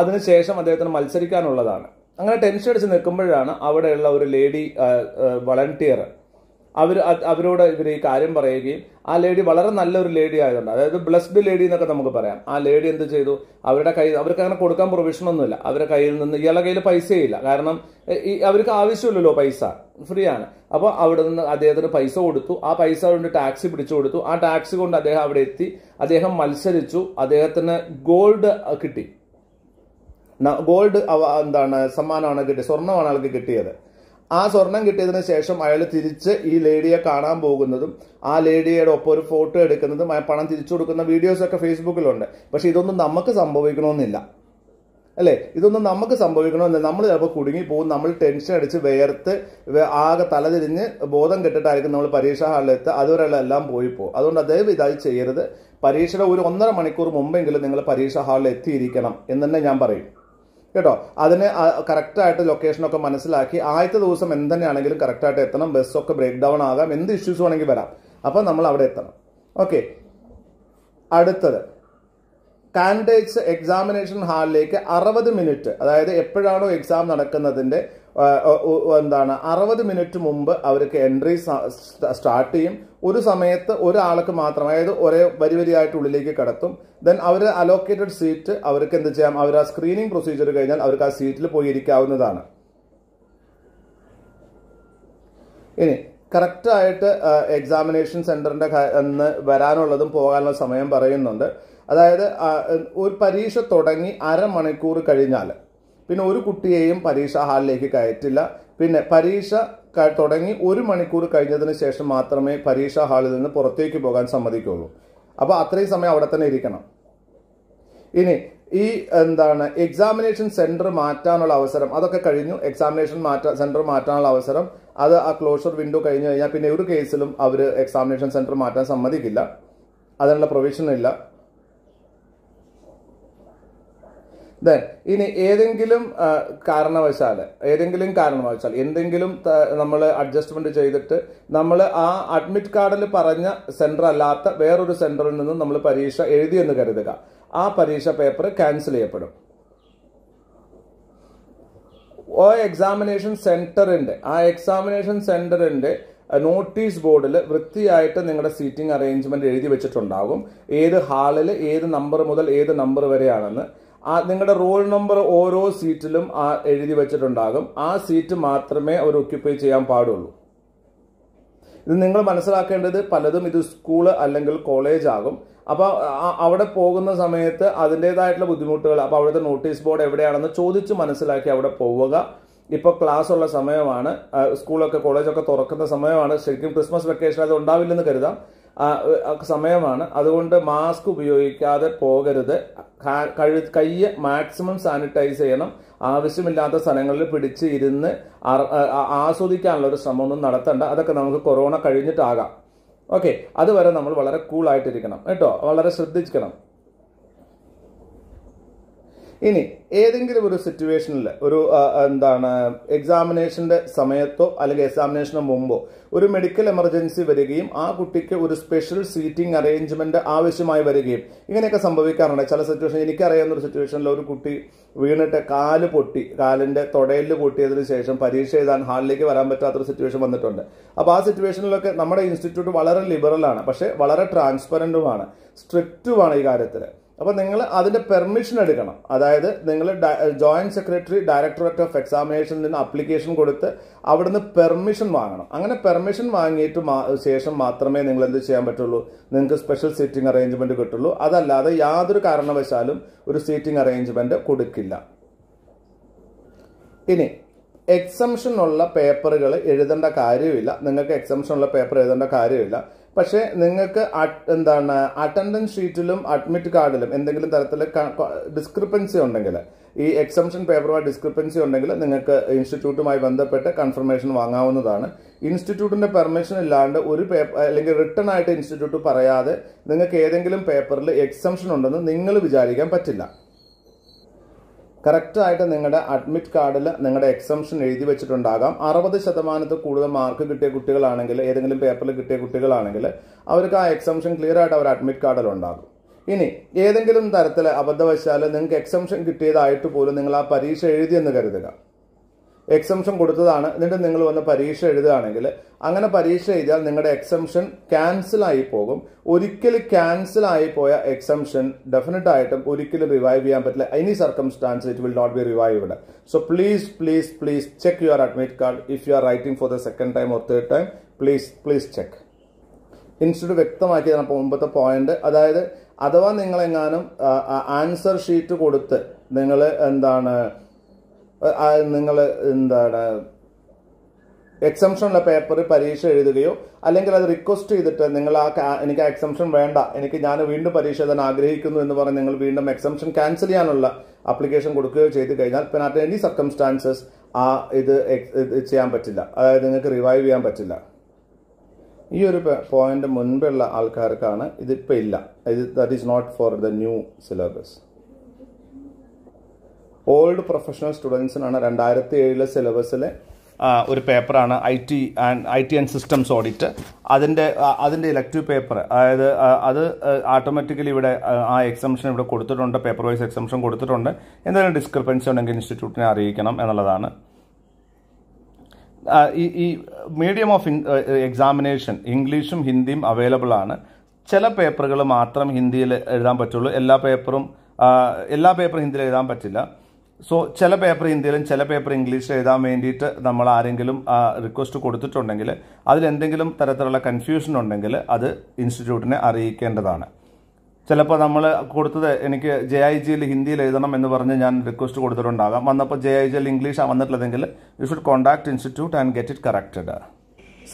അതിനുശേഷം അദ്ദേഹത്തിന് മത്സരിക്കാനുള്ളതാണ് അങ്ങനെ ടെൻഷൻ അടിച്ച് നിൽക്കുമ്പോഴാണ് അവിടെയുള്ള ഒരു ലേഡി വളണ്ടിയർ അവർ അവരോട് ഇവർ ഈ കാര്യം പറയുകയും ആ ലേഡി വളരെ നല്ലൊരു ലേഡി ആയതുകൊണ്ട് അതായത് ബ്ലസ്ഡ് ലേഡി എന്നൊക്കെ നമുക്ക് പറയാം ആ ലേഡി എന്ത് ചെയ്തു അവരുടെ കയ്യിൽ അവർക്ക് അങ്ങനെ കൊടുക്കാൻ പ്രൊവിഷനൊന്നുമില്ല അവരുടെ കയ്യിൽ നിന്ന് ഇയാളെ കയ്യിൽ പൈസയില്ല കാരണം ഈ അവർക്ക് ആവശ്യമില്ലല്ലോ പൈസ ഫ്രീ ആണ് അപ്പോൾ അവിടെ നിന്ന് അദ്ദേഹത്തിന് പൈസ കൊടുത്തു ആ പൈസ കൊണ്ട് ടാക്സി പിടിച്ചു കൊടുത്തു ആ ടാക്സി കൊണ്ട് അദ്ദേഹം അവിടെ എത്തി അദ്ദേഹം മത്സരിച്ചു അദ്ദേഹത്തിന് ഗോൾഡ് കിട്ടി ഗോൾഡ് എന്താണ് സമ്മാനമാണ് കിട്ടിയത് സ്വർണ്ണമാണ് ആൾക്ക് കിട്ടിയത് ആ സ്വർണം കിട്ടിയതിന് ശേഷം അയാൾ തിരിച്ച് ഈ ലേഡിയെ കാണാൻ പോകുന്നതും ആ ലേഡിയുടെ ഒപ്പം ഒരു ഫോട്ടോ എടുക്കുന്നതും ആ പണം തിരിച്ചു കൊടുക്കുന്ന വീഡിയോസൊക്കെ ഫേസ്ബുക്കിലുണ്ട് പക്ഷെ ഇതൊന്നും നമുക്ക് സംഭവിക്കണമെന്നില്ല അല്ലേ ഇതൊന്നും നമുക്ക് സംഭവിക്കണമെന്നില്ല നമ്മൾ ചിലപ്പോൾ കുടുങ്ങി പോകും നമ്മൾ ടെൻഷൻ അടിച്ച് വേർത്ത് ആകെ തലതിരിഞ്ഞ് ബോധം കെട്ടിട്ടായിരിക്കും നമ്മൾ പരീക്ഷാ എത്തുക അതുവരെയെല്ലാം പോയി പോകും അതുകൊണ്ട് ദയവ് ഇതായി ചെയ്യരുത് പരീക്ഷയുടെ ഒരു ഒന്നര മണിക്കൂർ മുമ്പെങ്കിലും നിങ്ങൾ പരീക്ഷാ ഹാളിൽ എത്തിയിരിക്കണം എന്ന് തന്നെ ഞാൻ പറയും കേട്ടോ അതിന് കറക്റ്റായിട്ട് ലൊക്കേഷനൊക്കെ മനസ്സിലാക്കി ആദ്യത്തെ ദിവസം എന്തുതന്നെയാണെങ്കിലും കറക്റ്റായിട്ട് എത്തണം ബസ്സൊക്കെ ബ്രേക്ക് ഡൗൺ ആകാം എന്ത് ഇഷ്യൂസ് വേണമെങ്കിൽ വരാം അപ്പം നമ്മൾ അവിടെ എത്തണം ഓക്കെ അടുത്തത് കാൻഡിഡേറ്റ്സ് എക്സാമിനേഷൻ ഹാളിലേക്ക് അറുപത് മിനിറ്റ് അതായത് എപ്പോഴാണോ എക്സാം നടക്കുന്നതിൻ്റെ എന്താണ് അറുപത് മിനിറ്റ് മുമ്പ് അവർക്ക് എൻട്രി സ്റ്റാർട്ട് ചെയ്യും ഒരു സമയത്ത് ഒരാൾക്ക് മാത്രം അതായത് ഒരേ വരി വരിയായിട്ട് ഉള്ളിലേക്ക് കടത്തും ദെൻ അവർ അലോക്കേറ്റഡ് സീറ്റ് അവർക്ക് എന്ത് ചെയ്യാം അവർ ആ സ്ക്രീനിങ് പ്രൊസീജിയർ കഴിഞ്ഞാൽ അവർക്ക് ആ സീറ്റിൽ പോയി ഇരിക്കാവുന്നതാണ് ഇനി കറക്റ്റായിട്ട് എക്സാമിനേഷൻ സെൻറ്ററിൻ്റെ എന്ന് വരാനുള്ളതും പോകാനുള്ള സമയം പറയുന്നുണ്ട് അതായത് ഒരു പരീക്ഷ തുടങ്ങി അരമണിക്കൂർ കഴിഞ്ഞാൽ പിന്നെ ഒരു കുട്ടിയെയും പരീക്ഷ ഹാളിലേക്ക് കയറ്റില്ല പിന്നെ പരീക്ഷ തുടങ്ങി ഒരു മണിക്കൂർ കഴിഞ്ഞതിന് ശേഷം മാത്രമേ പരീക്ഷാ ഹാളിൽ നിന്ന് പുറത്തേക്ക് പോകാൻ സമ്മതിക്കുള്ളൂ അപ്പോൾ അത്രയും സമയം അവിടെ തന്നെ ഇരിക്കണം ഇനി ഈ എന്താണ് എക്സാമിനേഷൻ സെന്റർ മാറ്റാനുള്ള അവസരം അതൊക്കെ കഴിഞ്ഞു എക്സാമിനേഷൻ മാറ്റാ സെന്റർ മാറ്റാനുള്ള അവസരം അത് ആ ക്ലോഷർ വിൻഡോ കഴിഞ്ഞു കഴിഞ്ഞാൽ പിന്നെ ഒരു കേസിലും അവർ എക്സാമിനേഷൻ സെന്റർ മാറ്റാൻ സമ്മതിക്കില്ല അതിനുള്ള പ്രൊവിഷൻ ഇല്ല ദെൻ ഇനി ഏതെങ്കിലും കാരണവശാൽ ഏതെങ്കിലും കാരണവശാൽ എന്തെങ്കിലും നമ്മൾ അഡ്ജസ്റ്റ്മെന്റ് ചെയ്തിട്ട് നമ്മൾ ആ അഡ്മിറ്റ് കാർഡിൽ പറഞ്ഞ സെന്റർ അല്ലാത്ത വേറൊരു സെന്ററിൽ നിന്നും നമ്മൾ പരീക്ഷ എഴുതിയെന്ന് കരുതുക ആ പരീക്ഷ പേപ്പർ ക്യാൻസൽ ചെയ്യപ്പെടും ഓ എക്സാമിനേഷൻ സെന്ററിന്റെ ആ എക്സാമിനേഷൻ സെന്ററിന്റെ നോട്ടീസ് ബോർഡിൽ വൃത്തിയായിട്ട് നിങ്ങളുടെ സീറ്റിംഗ് അറേഞ്ച്മെന്റ് എഴുതി വെച്ചിട്ടുണ്ടാകും ഏത് ഹാളിൽ ഏത് നമ്പർ മുതൽ ഏത് നമ്പർ വരെയാണെന്ന് ആ നിങ്ങളുടെ റോൾ നമ്പർ ഓരോ സീറ്റിലും എഴുതി വെച്ചിട്ടുണ്ടാകും ആ സീറ്റ് മാത്രമേ അവർ ഒക്യുപ്പൈ ചെയ്യാൻ പാടുള്ളൂ ഇത് നിങ്ങൾ മനസ്സിലാക്കേണ്ടത് പലതും ഇത് സ്കൂള് അല്ലെങ്കിൽ കോളേജ് ആകും അപ്പോൾ അവിടെ പോകുന്ന സമയത്ത് അതിൻ്റെതായിട്ടുള്ള ബുദ്ധിമുട്ടുകൾ അപ്പോൾ അവിടുത്തെ നോട്ടീസ് ബോർഡ് എവിടെയാണെന്ന് ചോദിച്ച് മനസ്സിലാക്കി അവിടെ പോവുക ഇപ്പോൾ ക്ലാസ് ഉള്ള സമയമാണ് സ്കൂളൊക്കെ കോളേജൊക്കെ തുറക്കുന്ന സമയമാണ് ശരിക്കും ക്രിസ്മസ് വെക്കേഷൻ അത് ഉണ്ടാവില്ലെന്ന് കരുതാം സമയമാണ് അതുകൊണ്ട് മാസ്ക് ഉപയോഗിക്കാതെ പോകരുത് കഴു കയ്യ് മാക്സിമം സാനിറ്റൈസ് ചെയ്യണം ആവശ്യമില്ലാത്ത സ്ഥലങ്ങളിൽ പിടിച്ച് ഇരുന്ന് ആസ്വദിക്കാനുള്ള ഒരു ശ്രമമൊന്നും നടത്തണ്ട അതൊക്കെ നമുക്ക് കൊറോണ കഴിഞ്ഞിട്ടാകാം ഓക്കെ അതുവരെ നമ്മൾ വളരെ കൂളായിട്ടിരിക്കണം കേട്ടോ വളരെ ശ്രദ്ധിക്കണം ഇനി ഏതെങ്കിലും ഒരു സിറ്റുവേഷനിൽ ഒരു എന്താണ് എക്സാമിനേഷൻ്റെ സമയത്തോ അല്ലെങ്കിൽ എക്സാമിനേഷന് മുമ്പോ ഒരു മെഡിക്കൽ എമർജൻസി വരികയും ആ കുട്ടിക്ക് ഒരു സ്പെഷ്യൽ സീറ്റിംഗ് അറേഞ്ച്മെന്റ് ആവശ്യമായി വരികയും ഇങ്ങനെയൊക്കെ സംഭവിക്കാറുണ്ട് ചില സിറ്റുവേഷൻ എനിക്കറിയാവുന്ന ഒരു സിറ്റുവേഷനിൽ ഒരു കുട്ടി വീണിട്ട് കാല് പൊട്ടി കാലിൻ്റെ തൊടയിൽ പൊട്ടിയതിനു ശേഷം പരീക്ഷ എഴുതാൻ ഹാളിലേക്ക് വരാൻ പറ്റാത്തൊരു സിറ്റുവേഷൻ വന്നിട്ടുണ്ട് അപ്പോൾ ആ സിറ്റുവേഷനിലൊക്കെ നമ്മുടെ ഇൻസ്റ്റിറ്റ്യൂട്ട് വളരെ ലിബറലാണ് പക്ഷേ വളരെ ട്രാൻസ്പെറൻറ്റുമാണ് സ്ട്രിക്റ്റുമാണ് ഈ കാര്യത്തിൽ അപ്പോൾ നിങ്ങൾ അതിൻ്റെ പെർമിഷൻ എടുക്കണം അതായത് നിങ്ങൾ ജോയിൻറ്റ് സെക്രട്ടറി ഡയറക്ടറേറ്റ് ഓഫ് എക്സാമിനേഷനിൽ നിന്ന് അപ്ലിക്കേഷൻ കൊടുത്ത് അവിടുന്ന് പെർമിഷൻ വാങ്ങണം അങ്ങനെ പെർമിഷൻ വാങ്ങിയിട്ട് ശേഷം മാത്രമേ നിങ്ങൾ എന്ത് ചെയ്യാൻ പറ്റുള്ളൂ നിങ്ങൾക്ക് സ്പെഷ്യൽ സീറ്റിംഗ് അറേഞ്ച്മെൻറ്റ് കിട്ടുള്ളൂ അതല്ലാതെ യാതൊരു കാരണവശാലും ഒരു സീറ്റിംഗ് അറേഞ്ച്മെൻറ്റ് കൊടുക്കില്ല ഇനി എക്സംഷനുള്ള പേപ്പറുകൾ എഴുതേണ്ട കാര്യമില്ല നിങ്ങൾക്ക് എക്സംഷനുള്ള പേപ്പർ എഴുതേണ്ട കാര്യമില്ല പക്ഷേ നിങ്ങൾക്ക് എന്താണ് അറ്റൻഡൻസ് ഷീറ്റിലും അഡ്മിറ്റ് കാർഡിലും എന്തെങ്കിലും തരത്തിൽ ഡിസ്ക്രിപ്പൻസി ഉണ്ടെങ്കിൽ ഈ എക്സംഷൻ പേപ്പറുമായി ഡിസ്ക്രിപ്പൻസി ഉണ്ടെങ്കിൽ നിങ്ങൾക്ക് ഇൻസ്റ്റിറ്റ്യൂട്ടുമായി ബന്ധപ്പെട്ട് കൺഫർമേഷൻ വാങ്ങാവുന്നതാണ് ഇൻസ്റ്റിറ്റ്യൂട്ടിന്റെ പെർമിഷൻ ഇല്ലാണ്ട് ഒരു പേപ്പർ അല്ലെങ്കിൽ റിട്ടേൺ ആയിട്ട് ഇൻസ്റ്റിറ്റ്യൂട്ട് പറയാതെ നിങ്ങൾക്ക് ഏതെങ്കിലും പേപ്പറിൽ എക്സംഷൻ ഉണ്ടെന്ന് നിങ്ങൾ വിചാരിക്കാൻ പറ്റില്ല കറക്റ്റായിട്ട് നിങ്ങളുടെ അഡ്മിറ്റ് കാർഡിൽ നിങ്ങളുടെ എക്സംഷൻ എഴുതി വെച്ചിട്ടുണ്ടാകാം അറുപത് ശതമാനത്തിൽ കൂടുതൽ മാർക്ക് കിട്ടിയ കുട്ടികളാണെങ്കിൽ ഏതെങ്കിലും പേപ്പറിൽ കിട്ടിയ കുട്ടികളാണെങ്കിൽ അവർക്ക് ആ എക്സംഷൻ ക്ലിയർ ആയിട്ട് അവർ അഡ്മിറ്റ് കാർഡിൽ ഉണ്ടാകും ഇനി ഏതെങ്കിലും തരത്തിൽ അബദ്ധവശാൽ നിങ്ങൾക്ക് എക്സംഷൻ കിട്ടിയതായിട്ട് പോലും നിങ്ങൾ ആ പരീക്ഷ എഴുതിയെന്ന് കരുതുക എക്സംഷൻ കൊടുത്തതാണ് എന്നിട്ട് നിങ്ങൾ വന്ന് പരീക്ഷ എഴുതുകയാണെങ്കിൽ അങ്ങനെ പരീക്ഷ എഴുതിയാൽ നിങ്ങളുടെ എക്സംഷൻ ക്യാൻസൽ ആയി പോകും ഒരിക്കലും ക്യാൻസൽ ആയി പോയ എക്സംഷൻ ഡെഫിനറ്റ് ആയിട്ടും ഒരിക്കലും റിവൈവ് ചെയ്യാൻ പറ്റില്ല any circumstance it will not be revived so please please please check your admit card if you are writing for the second time or third time please please check institute വ്യക്തമാക്കിയതാണ് മുമ്പത്തെ point അതായത് അഥവാ നിങ്ങളെങ്ങാനും answer sheet കൊടുത്ത് നിങ്ങൾ എന്താണ് നിങ്ങൾ എന്താണ് എക്സംഷനുള്ള paper പരീക്ഷ എഴുതുകയോ അല്ലെങ്കിൽ അത് റിക്വസ്റ്റ് ചെയ്തിട്ട് നിങ്ങൾ ആ എനിക്ക് എക്സംഷൻ വേണ്ട എനിക്ക് ഞാൻ വീണ്ടും പരീക്ഷ എഴുതാൻ ആഗ്രഹിക്കുന്നു എന്ന് പറഞ്ഞ് നിങ്ങൾ വീണ്ടും എക്സംഷൻ ക്യാൻസൽ ചെയ്യാനുള്ള അപ്ലിക്കേഷൻ കൊടുക്കുകയോ ചെയ്ത് കഴിഞ്ഞാൽ പിന്നെ അറ്റ് എനി സർക്കംസ്റ്റാൻസസ് ആ ഇത് ചെയ്യാൻ പറ്റില്ല അതായത് നിങ്ങൾക്ക് റിവൈവ് ചെയ്യാൻ പറ്റില്ല ഈ ഒരു പോയിന്റ് മുൻപുള്ള ആൾക്കാർക്കാണ് ഇതിപ്പോൾ ഇല്ല ഇത് that is not for the new syllabus old professional സ്റ്റുഡൻസിനാണ് രണ്ടായിരത്തി ഏഴിലെ സിലബസിലെ ഒരു പേപ്പറാണ് I T and I T and systems audit അതിൻ്റെ അതിൻ്റെ ഇലക്ടീവ് പേപ്പർ അതായത് അത് ആട്ടോമാറ്റിക്കലി ഇവിടെ ആ എക്സംഷൻ ഇവിടെ കൊടുത്തിട്ടുണ്ട് പേപ്പർ വൈസ് എക്സംഷൻ കൊടുത്തിട്ടുണ്ട് എന്തെങ്കിലും ഡിസ്ക്രിപ്പൻസി ഉണ്ടെങ്കിൽ ഇൻസ്റ്റിറ്റ്യൂട്ടിനെ അറിയിക്കണം എന്നുള്ളതാണ് ഈ ഈ മീഡിയം ഓഫ് എക്സാമിനേഷൻ ഇംഗ്ലീഷും ഹിന്ദിയും അവൈലബിൾ ആണ് ചില പേപ്പറുകൾ മാത്രം ഹിന്ദിയിൽ എഴുതാൻ പറ്റുള്ളൂ എല്ലാ പേപ്പറും എല്ലാ പേപ്പറും ഹിന്ദിയിൽ എഴുതാൻ പറ്റില്ല സോ ചില പേപ്പർ ഇന്ത്യയിലും ചില പേപ്പർ ഇംഗ്ലീഷിൽ എഴുതാൻ വേണ്ടിയിട്ട് നമ്മൾ ആരെങ്കിലും റിക്വസ്റ്റ് കൊടുത്തിട്ടുണ്ടെങ്കിൽ അതിലെന്തെങ്കിലും തരത്തിലുള്ള കൺഫ്യൂഷൻ ഉണ്ടെങ്കിൽ അത് ഇൻസ്റ്റിറ്റ്യൂട്ടിനെ അറിയിക്കേണ്ടതാണ് ചിലപ്പോൾ നമ്മൾ കൊടുത്തത് എനിക്ക് ജെ ഐ ജിയിൽ ഹിന്ദിയിൽ എഴുതണം എന്ന് പറഞ്ഞ് ഞാൻ റിക്വസ്റ്റ് കൊടുത്തിട്ടുണ്ടാകാം വന്നപ്പോൾ ജെ ഐ ജിയിൽ ഇംഗ്ലീഷ് വന്നിട്ടുള്ളതെങ്കിൽ you should contact institute and get it corrected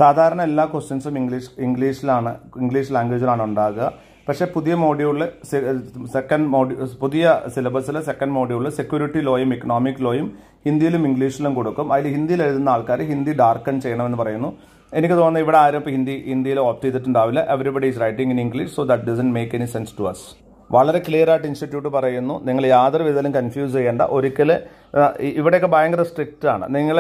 സാധാരണ എല്ലാ ക്വസ്റ്റ്യൻസും ഇംഗ്ലീഷ് ഇംഗ്ലീഷിലാണ് ഇംഗ്ലീഷ് ലാംഗ്വേജിലാണ് ഉണ്ടാകുക പക്ഷേ പുതിയ മോഡ്യൂളിൽ സെക്കൻഡ് മോഡ്യൂ പുതിയ സിലബസിലെ സെക്കൻഡ് മോഡ്യൂളിൽ സെക്യൂരിറ്റി ലോയും ഇക്കണോമിക് ലോയും ഹിന്ദിയിലും ഇംഗ്ലീഷിലും കൊടുക്കും അതിൽ ഹിന്ദിയിൽ എഴുതുന്ന ആൾക്കാർ ഹിന്ദി ഡാർക്കൺ ചെയ്യണമെന്ന് പറയുന്നു എനിക്ക് തോന്നുന്നു ഇവിടെ ആരും ഇപ്പോൾ ഹിന്ദി ഹിന്ദിയിൽ ഓപ്റ്റ് ചെയ്തിട്ടുണ്ടാവില്ല everybody is writing in English so that doesn't make any sense to us വളരെ ക്ലിയർ ആയിട്ട് ഇൻസ്റ്റിറ്റ്യൂട്ട് പറയുന്നു നിങ്ങൾ യാതൊരു വിധത്തിലും കൺഫ്യൂസ് ചെയ്യേണ്ട ഒരിക്കൽ ഇവിടെയൊക്കെ ഭയങ്കര സ്ട്രിക്റ്റ് ആണ് നിങ്ങൾ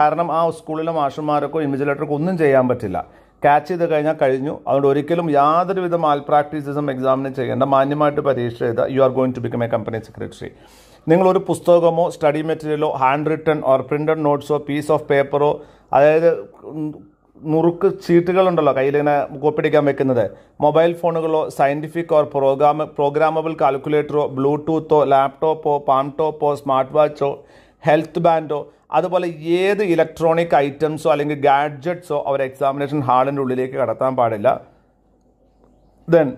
കാരണം ആ സ്കൂളിലെ മാഷന്മാർക്കോ ഇൻവിജിലേറ്റർക്കോ ഒന്നും ചെയ്യാൻ പറ്റില്ല ക്യാച്ച് ചെയ്ത് കഴിഞ്ഞാൽ കഴിഞ്ഞു അതുകൊണ്ട് ഒരിക്കലും യാതൊരു വിധ മാൽ പ്രാക്ടീസിസം എക്സാമിന് ചെയ്യേണ്ട മാന്യമായിട്ട് പരീക്ഷ ചെയ്ത you are going to become a company secretary നിങ്ങളൊരു പുസ്തകമോ സ്റ്റഡി മെറ്റീരിയലോ ഹാൻഡ് റിട്ടൺ ഓർ പ്രിൻറ്റഡ് നോട്ട്സോ പീസ് ഓഫ് പേപ്പറോ അതായത് നുറുക്ക് ചീട്ടുകളുണ്ടല്ലോ കയ്യിലിങ്ങനെ കോപ്പിടിക്കാൻ വെക്കുന്നത് മൊബൈൽ ഫോണുകളോ സയൻറ്റിഫിക് ഓർ പ്രോഗ്രാമ പ്രോഗ്രാമബിൾ കാൽക്കുലേറ്ററോ ബ്ലൂടൂത്തോ ലാപ്ടോപ്പോ പാംടോപ്പോ സ്മാർട്ട് വാച്ചോ ഹെൽത്ത് ബാൻഡോ അതുപോലെ ഏത് ഇലക്ട്രോണിക് ഐറ്റംസോ അല്ലെങ്കിൽ ഗാഡ്ജറ്റ്സോ അവർ എക്സാമിനേഷൻ ഹാളിൻ്റെ ഉള്ളിലേക്ക് കടത്താൻ പാടില്ല ദെൻ